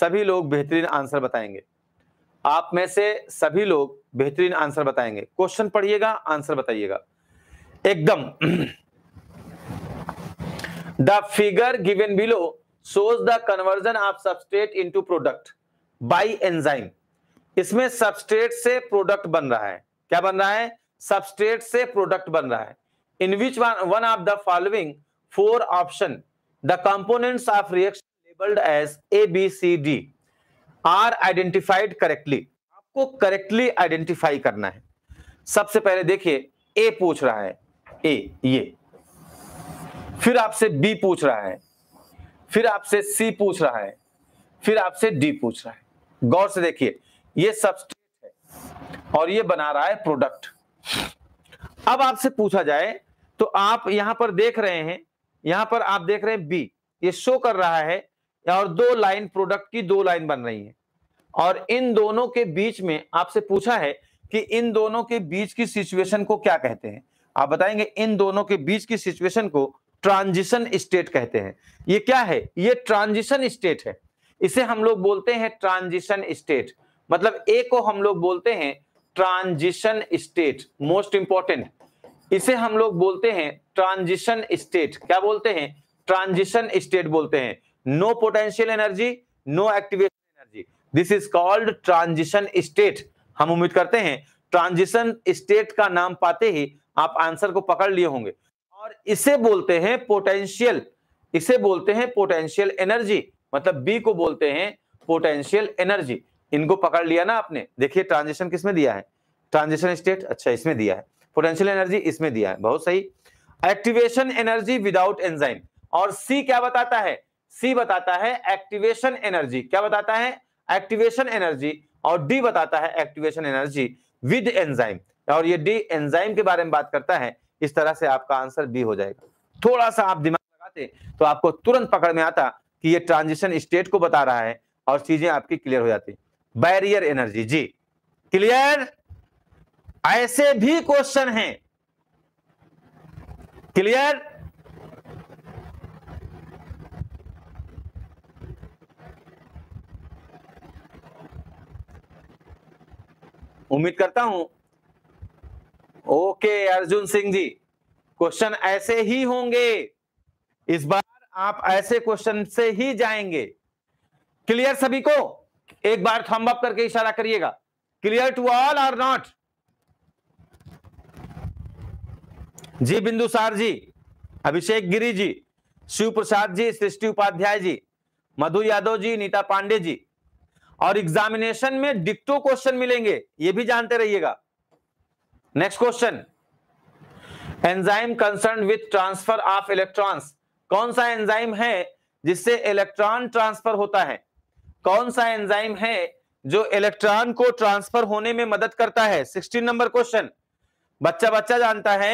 सभी लोग बेहतरीन आंसर बताएंगे आप में से सभी लोग बेहतरीन आंसर बताएंगे क्वेश्चन पढ़िएगा आंसर बताइएगा एकदम <clears throat> the figure given below shows the conversion of substrate into product by enzyme इसमें सबस्टेट से प्रोडक्ट बन रहा है क्या बन रहा है सबस्टेट से प्रोडक्ट बन रहा है in which one of the following four option the components of reaction labelled as A B C D are identified correctly आपको करेक्टली आइडेंटिफाई करना है सबसे पहले देखिए ए पूछ रहा है ए ये फिर आपसे बी पूछ रहा है फिर आपसे सी पूछ रहा है फिर आपसे डी पूछ रहा है गौर से देखिए ये सबस्ट्रेट है और ये बना रहा है प्रोडक्ट अब आपसे पूछा जाए तो आप यहां पर देख रहे हैं यहां पर आप देख रहे हैं बी ये शो कर रहा है और दो लाइन प्रोडक्ट की दो लाइन बन रही है और इन दोनों के बीच में आपसे पूछा है कि इन दोनों के बीच की सिचुएशन को क्या कहते हैं आप बताएंगे इन दोनों के बीच की सिचुएशन को ट्रांजिशन स्टेट कहते हैं ये क्या है ये ट्रांजिशन स्टेट है इसे हम लोग बोलते हैं ट्रांजिशन स्टेट मतलब ए को हम लोग बोलते हैं ट्रांजिशन स्टेट मोस्ट इंपॉर्टेंट इसे हम लोग बोलते हैं ट्रांजिशन स्टेट क्या बोलते हैं ट्रांजिशन स्टेट बोलते हैं no potential energy no activation energy this is called transition state हम उम्मीद करते हैं ट्रांजिशन स्टेट का नाम पाते ही आप आंसर को पकड़ लिए होंगे और इसे बोलते हैं पोटेंशियल इसे बोलते हैं पोटेंशियल एनर्जी मतलब बी को बोलते हैं पोटेंशियल एनर्जी इनको पकड़ लिया ना आपने देखिए ट्रांजिशन किसमें दिया है ट्रांजिशन स्टेट अच्छा इसमें दिया है पोटेंशियल एनर्जी इसमें दिया है बहुत सही एक्टिवेशन एनर्जी विदाउट एंजाइम और सी क्या बताता है सी बताता है एक्टिवेशन एनर्जी क्या बताता है एक्टिवेशन एनर्जी और डी बताता है एक्टिवेशन एनर्जी विद एंजाइम और ये डी एंजाइम के बारे में बात करता है इस तरह से आपका आंसर बी हो जाएगा थोड़ा सा आप दिमाग लगाते तो आपको तुरंत पकड़ में आता कि ये ट्रांजिशन स्टेट को बता रहा है और चीजें आपकी क्लियर हो जाती बैरियर एनर्जी जी क्लियर ऐसे भी क्वेश्चन हैं क्लियर उम्मीद करता हूं ओके अर्जुन सिंह जी क्वेश्चन ऐसे ही होंगे इस बार आप ऐसे क्वेश्चन से ही जाएंगे क्लियर सभी को एक बार थम्बअप करके इशारा करिएगा क्लियर टू ऑल और नॉट जी बिंदुसार जी अभिषेक गिरी जी शिव प्रसाद जी सृष्टि उपाध्याय जी मधु यादव जी नीता पांडे जी और एग्जामिनेशन में डिक्टो क्वेश्चन मिलेंगे ये भी जानते रहिएगा next question enzyme concern with transfer of electrons कौन सा एंजाइम है जिससे इलेक्ट्रॉन ट्रांसफर होता है कौन सा एंजाइम है जो इलेक्ट्रॉन को ट्रांसफर होने में मदद करता है सिक्सटीन नंबर क्वेश्चन बच्चा बच्चा जानता है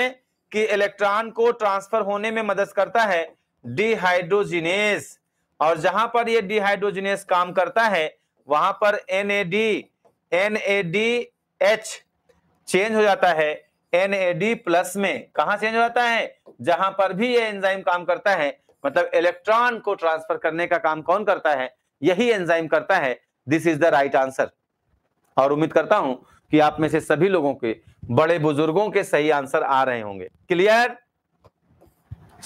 कि इलेक्ट्रॉन को ट्रांसफर होने में मदद करता है डिहाइड्रोजिनेस और जहां पर यह डिहाइड्रोजिनेस काम करता है वहां पर N A D N A D H change हो जाता है एन ए डी प्लस में कहा चेंज हो जाता है जहां पर भी यह एंजाइम काम करता है मतलब इलेक्ट्रॉन को ट्रांसफर करने का काम कौन करता है यही एंजाइम करता है this is the right answer और उम्मीद करता हूं कि आप में से सभी लोगों के बड़े बुजुर्गों के सही आंसर आ रहे होंगे clear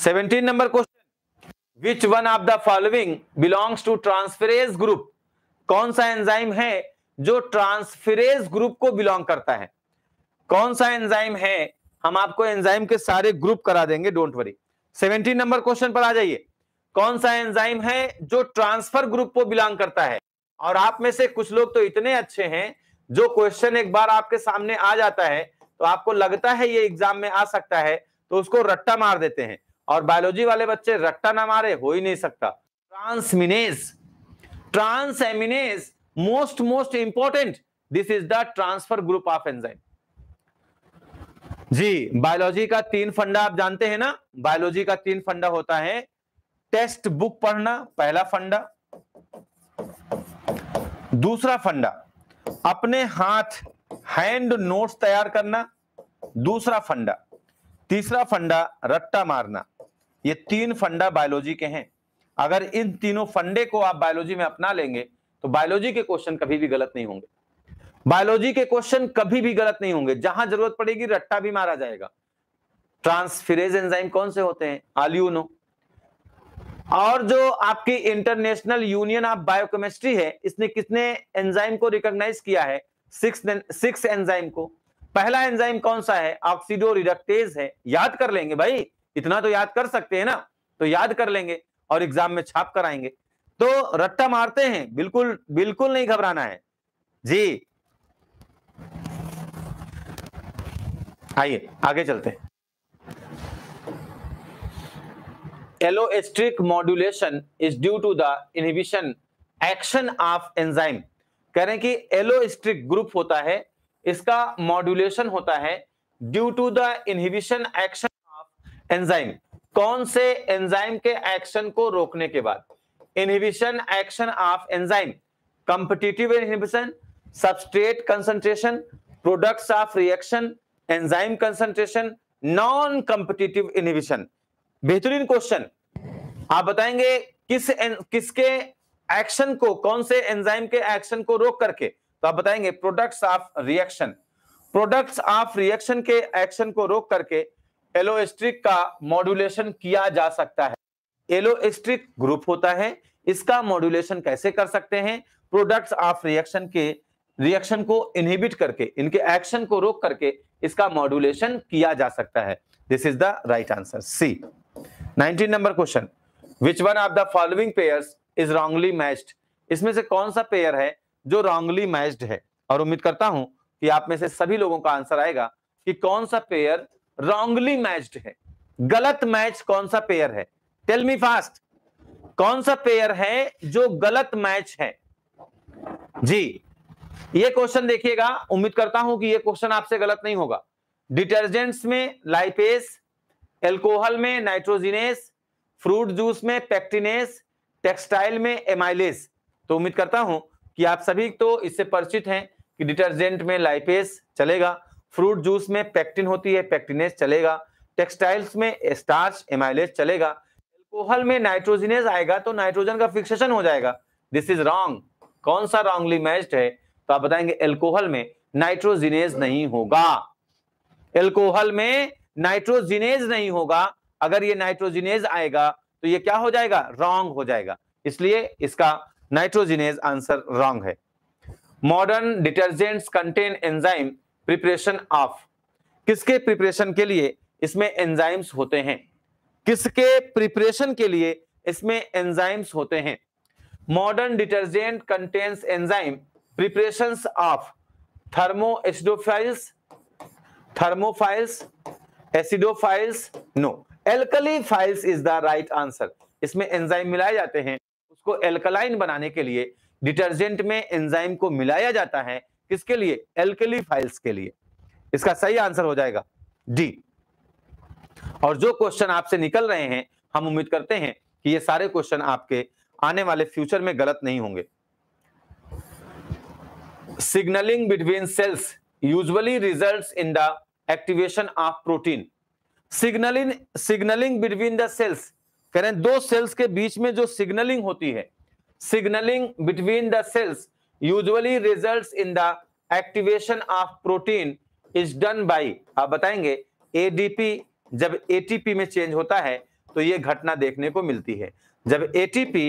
seventeen number question which one of the following belongs to transferase group कौन सा एंजाइम है जो ट्रांसफरेज ग्रुप को बिलोंग करता है कौन सा एंजाइम है हम आपको एंजाइम के सारे ग्रुप करा देंगे don't worry seventeen number question पर आ जाइए कौन सा एंजाइम है जो ट्रांसफर ग्रुप को बिलोंग करता है और आप में से कुछ लोग तो इतने अच्छे हैं जो क्वेश्चन एक बार आपके सामने आ जाता है तो आपको लगता है ये एग्जाम में आ सकता है तो उसको रट्टा मार देते हैं और बायोलॉजी वाले बच्चे रट्टा ना मारे हो ही नहीं सकता transaminase transaminase most most important this is the transfer group of enzyme जी बायोलॉजी का तीन फंडा आप जानते हैं ना बायोलॉजी का तीन फंडा होता है टेक्स्ट बुक पढ़ना पहला फंडा दूसरा फंडा अपने हाथ हैंड नोट्स तैयार करना दूसरा फंडा तीसरा फंडा रट्टा मारना ये तीन फंडा बायोलॉजी के हैं अगर इन तीनों फंडे को आप बायोलॉजी में अपना लेंगे तो बायोलॉजी के क्वेश्चन कभी भी गलत नहीं होंगे बायोलॉजी के क्वेश्चन कभी भी गलत नहीं होंगे जहां जरूरत पड़ेगी रट्टा भी मारा जाएगा ट्रांसफिरेज एंजाइम कौन से होते हैं आलियोनो और जो आपकी इंटरनेशनल यूनियन ऑफ बायोकेमिस्ट्री है इसने किसने एंजाइम को रिकॉग्नाइज किया है सिक्स सिक्स एंजाइम को पहला एंजाइम कौन सा है ऑक्सीडो रिडक्टेज है याद कर लेंगे भाई इतना तो याद कर सकते हैं ना तो याद कर लेंगे और एग्जाम में छाप कर आएंगे तो रट्टा मारते हैं बिल्कुल बिल्कुल नहीं घबराना है जी आइए आगे चलते हैं allosteric modulation is due to the inhibition action of enzyme कह रहे हैं कि एलोएस्ट्रिक ग्रुप होता है इसका मॉड्यूलेशन होता है due to the inhibition action of enzyme कौन से एंजाइम के एक्शन को रोकने के बाद inhibition action of enzyme competitive inhibition substrate concentration products of reaction enzyme concentration non competitive inhibition बेहतरीन क्वेश्चन आप बताएंगे किस किसके एक्शन को कौन से एंजाइम के एक्शन को रोक करके तो आप बताएंगे products of reaction products of reaction के एक्शन को रोक करके एलोस्ट्रिक का मॉड्यूलेशन किया जा सकता है एलोस्ट्रिक ग्रुप होता है इसका मॉड्यूलेशन कैसे कर सकते हैं प्रोडक्ट्स ऑफ रिएक्शन के रिएक्शन को इनहिबिट करके इनके एक्शन को रोक करके इसका मॉड्यूलेशन किया जा सकता है this is the right answer C nineteen number question which one of the following pair is wrongly matched इसमें से कौन सा पेयर है जो रॉन्गली मैच्ड है और उम्मीद करता हूं कि आप में से सभी लोगों का आंसर आएगा कि कौन सा पेयर रॉन्गली मैच्ड है गलत मैच कौन सा पेयर है टेल मी फास्ट कौन सा पेयर है जो गलत मैच है जी ये क्वेश्चन देखिएगा उम्मीद करता हूं कि ये क्वेश्चन आपसे गलत नहीं होगा डिटर्जेंट्स में लाइपेस एल्कोहल में नाइट्रोजिनेस फ्रूट जूस में पेक्टिनेस टेक्सटाइल में एमाइलेस तो उम्मीद करता हूं कि आप सभी तो इससे परिचित हैं कि डिटर्जेंट में लाइपेस चलेगा फ्रूट जूस में पेक्टिन होती है पेक्टिनेस चलेगा टेक्सटाइल्स में स्टार्च एमाइलेस चलेगा एल्कोहल में नाइट्रोजिनेस आएगा तो नाइट्रोजन का फिक्सेशन हो जाएगा दिस इज रॉन्ग कौन सा रॉन्गली मैच्ड है तो आप बताएंगे एल्कोहल में नाइट्रोजिनेस नहीं होगा एल्कोहल में नाइट्रोजिनेज नहीं होगा अगर ये नाइट्रोजिनेज आएगा तो ये क्या हो जाएगा रॉन्ग हो जाएगा इसलिए इसका नाइट्रोजिनेज आंसर रॉन्ग है modern detergents contain enzyme preparation of किसके प्रिपरेशन के लिए इसमें एंजाइम्स होते हैं किसके प्रिपरेशन के लिए इसमें एंजाइम्स होते हैं modern detergent contains enzyme preparation of thermo acidophiles thermophiles acidophiles no alkaliphiles is the right answer इसमें एंजाइम मिलाए जाते हैं उसको एल्कलाइन बनाने के लिए डिटर्जेंट में एंजाइम को मिलाया जाता है किसके लिए एल्कली फाइल्स के लिए इसका सही आंसर हो जाएगा डी और जो क्वेश्चन आपसे निकल रहे हैं हम उम्मीद करते हैं कि ये सारे क्वेश्चन आपके आने वाले फ्यूचर में गलत नहीं होंगे signalling between cells usually result in the activation of protein signalling signalling between the cells कह रहे हैं दो सेल्स के बीच में जो सिग्नलिंग होती है signalling between the cells usually results in the activation of protein is done by आप बताएंगे एडीपी जब एटीपी में चेंज होता है तो ये घटना देखने को मिलती है जब एटीपी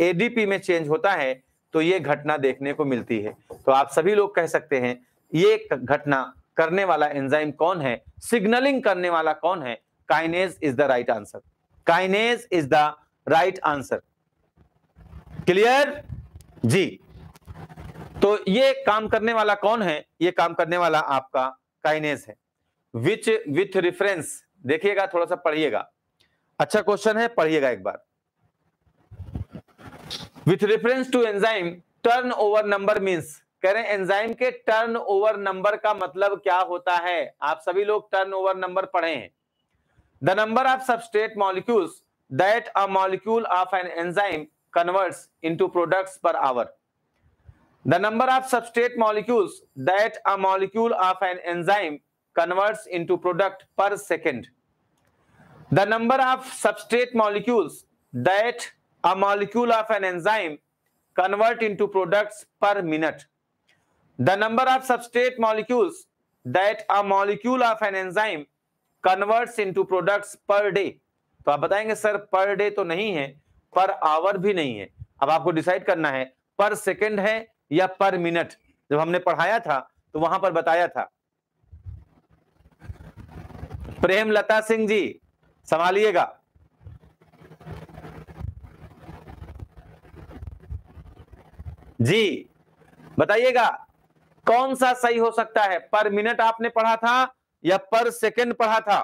एडीपी में चेंज होता है तो ये घटना देखने को मिलती है तो आप सभी लोग कह सकते हैं ये घटना करने वाला एंजाइम कौन है सिग्नलिंग करने वाला कौन है kinase is the right answer kinase is the right answer clear जी तो ये काम करने वाला कौन है ये काम करने वाला आपका काइनेज है विच विथ रिफरेंस देखिएगा थोड़ा सा पढ़िएगा अच्छा क्वेश्चन है पढ़िएगा एक बार with reference to enzyme turn over number means कह रहे हैं एंजाइम के टर्न ओवर नंबर का मतलब क्या होता है आप सभी लोग टर्न ओवर नंबर पढ़े हैं the number of substrate molecules that a molecule of an enzyme converts into products per hour the number of substrate molecules that a molecule of an enzyme converts into product per second the number of substrate molecule that a molecule of an enzyme convert into product per minute the number of substrate molecules that a molecule of an enzyme converts into products per day तो आप बताएंगे sir per day तो नहीं है per hour भी नहीं है अब आपको डिसाइड करना है पर सेकंड है या पर मिनट जब हमने पढ़ाया था तो वहां पर बताया था प्रेम लता सिंह जी संभालिएगा जी बताइएगा कौन सा सही हो सकता है पर मिनट आपने पढ़ा था या पर सेकंड पढ़ा था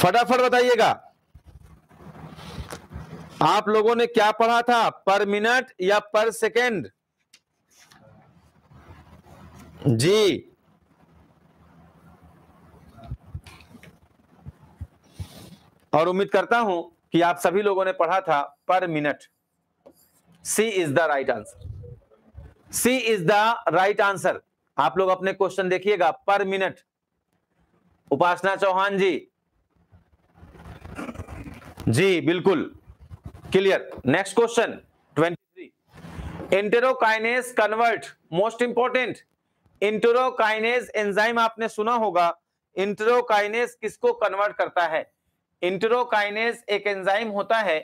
फटाफट बताइएगा आप लोगों ने क्या पढ़ा था पर मिनट या पर सेकंड जी और उम्मीद करता हूं कि आप सभी लोगों ने पढ़ा था per minute C is the right answer C is the right answer आप लोग अपने क्वेश्चन देखिएगा पर मिनट उपासना चौहान जी जी बिल्कुल clear next question twenty three enterokinase convert most important enterokinase enzyme आपने सुना होगा इंटेरोकाइनेज किसको कन्वर्ट करता है इंटेरोकाइनेज एक एंजाइम होता है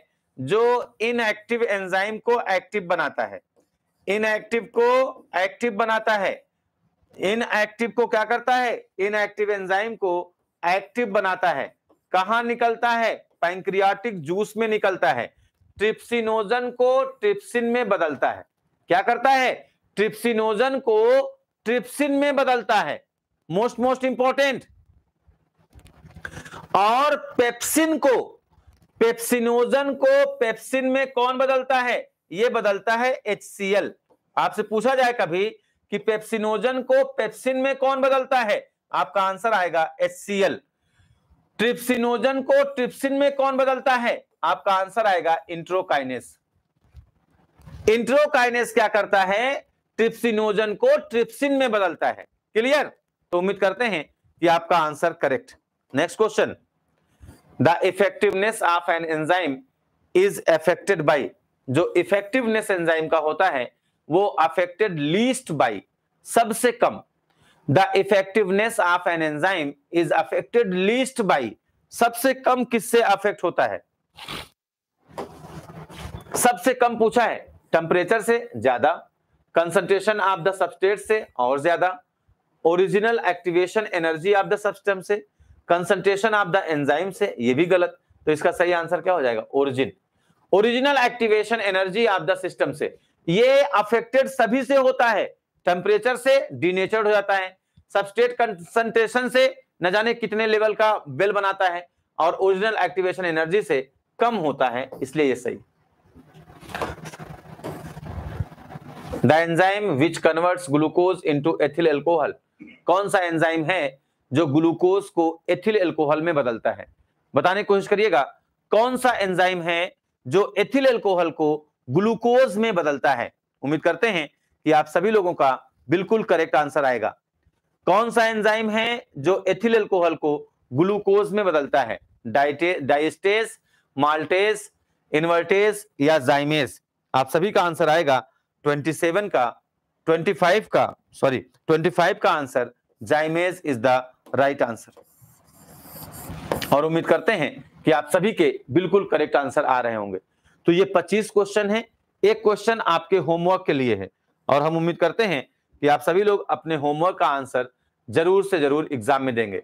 जो इनएक्टिव एंजाइम को एक्टिव बनाता है इनएक्टिव को एक्टिव बनाता है इनएक्टिव को क्या करता है इनएक्टिव एंजाइम को एक्टिव बनाता है कहा निकलता है पैंक्रियाटिक जूस में निकलता है ट्रिप्सिनोजन को ट्रिप्सिन में बदलता है क्या करता है ट्रिप्सिनोजन को ट्रिप्सिन में बदलता है मोस्ट मोस्ट इंपॉर्टेंट और पेप्सिन को पेप्सिनोजन को पेप्सिन में कौन बदलता है ये बदलता है एच आपसे पूछा जाए कभी कि पेप्सिनोजन को पेप्सिन में कौन बदलता है आपका आंसर आएगा एच ट्रिप्सिनोजन को ट्रिप्सिन में कौन बदलता है आपका आंसर आएगा इंट्रोकाइनेस इंट्रोकाइनेस क्या करता है ट्रिप्सिनोजन को ट्रिप्सिन में बदलता है क्लियर तो उम्मीद करते हैं कि आपका answer correct next question the effectiveness of an enzyme is affected by जो इफेक्टिवनेस एंजाइम का होता है वो अफेक्टेड लीस्ट बाय सबसे कम the effectiveness of an enzyme is affected least by सबसे कम किससे अफेक्ट होता है सबसे कम पूछा है टेम्परेचर से ज्यादा कंसंट्रेशन ऑफ द सबस्टेट से और ज्यादा original activation energy of the substrate से कंसंट्रेशन ऑफ द एंजाइम से ये भी गलत तो इसका सही आंसर क्या हो जाएगा origin original activation energy of the system से ये अफेक्टेड सभी से होता है टेम्परेचर से डिनेचर्ड हो जाता है सबस्टेट कंसंट्रेशन से न जाने कितने लेवल का बेल बनाता है और ओरिजिनल एक्टिवेशन एनर्जी से कम होता है इसलिए ये सही the enzyme which converts glucose into ethyl alcohol कौन सा एंजाइम है जो ग्लूकोज को एथिल एल्कोहल में बदलता है बताने की कोशिश करिएगा कौन सा एंजाइम है जो एथिल एल्कोहल को ग्लूकोज में बदलता है उम्मीद करते हैं कि आप सभी लोगों का बिल्कुल करेक्ट आंसर आएगा कौन सा एंजाइम है जो एथिल एल्कोहल को ग्लूकोज में बदलता है डाइस्टेस माल्टेस इन्वर्टेस या जाइमेस आप सभी का आंसर आएगा 27 का 25 का सॉरी 25 का answer zymase is the right answer और उम्मीद करते हैं कि आप सभी के बिल्कुल करेक्ट आंसर आ रहे होंगे तो ये 25 क्वेश्चन है एक क्वेश्चन आपके होमवर्क के लिए है और हम उम्मीद करते हैं कि आप सभी लोग अपने होमवर्क का आंसर जरूर से जरूर एग्जाम में देंगे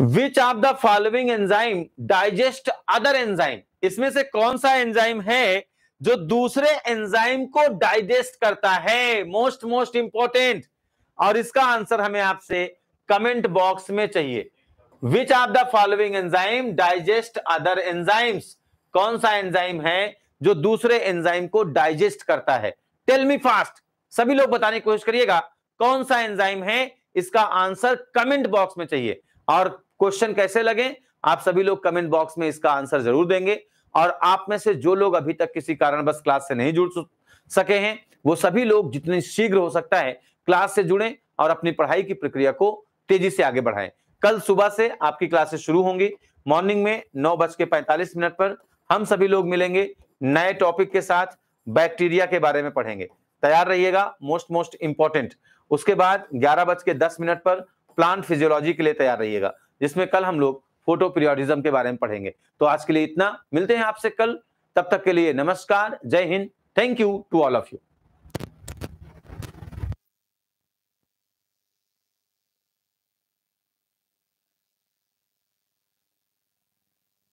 which of the following enzyme digest other enzyme इसमें से कौन सा एंजाइम है जो दूसरे एंजाइम को डाइजेस्ट करता है मोस्ट मोस्ट इंपॉर्टेंट और इसका आंसर हमें आपसे कमेंट बॉक्स में चाहिए which of the following enzyme digest other enzymes कौन सा एंजाइम है जो दूसरे एंजाइम को डाइजेस्ट करता है टेल मी फास्ट सभी लोग बताने की कोशिश करिएगा कौन सा एंजाइम है इसका आंसर कमेंट बॉक्स में चाहिए और क्वेश्चन कैसे लगे आप सभी लोग कमेंट बॉक्स में इसका आंसर जरूर देंगे और आप में से जो लोग अभी तक किसी कारणवश क्लास से नहीं जुड़ सके हैं वो सभी लोग जितने शीघ्र हो सकता है क्लास से जुड़े और अपनी पढ़ाई की प्रक्रिया को तेजी से आगे बढ़ाएं कल सुबह से आपकी क्लासेस शुरू होंगी मॉर्निंग में नौ बज के पैंतालीस मिनट पर हम सभी लोग मिलेंगे नए टॉपिक के साथ बैक्टीरिया के बारे में पढ़ेंगे तैयार रहिएगा मोस्ट मोस्ट इंपॉर्टेंट उसके बाद ग्यारह बज के दस मिनट पर प्लांट फिजियोलॉजी के लिए तैयार रहिएगा जिसमें कल हम लोग फोटो पीरियोडिज्म के बारे में पढ़ेंगे तो आज के लिए इतना मिलते हैं आपसे कल तब तक के लिए नमस्कार जय हिंद thank you to all of you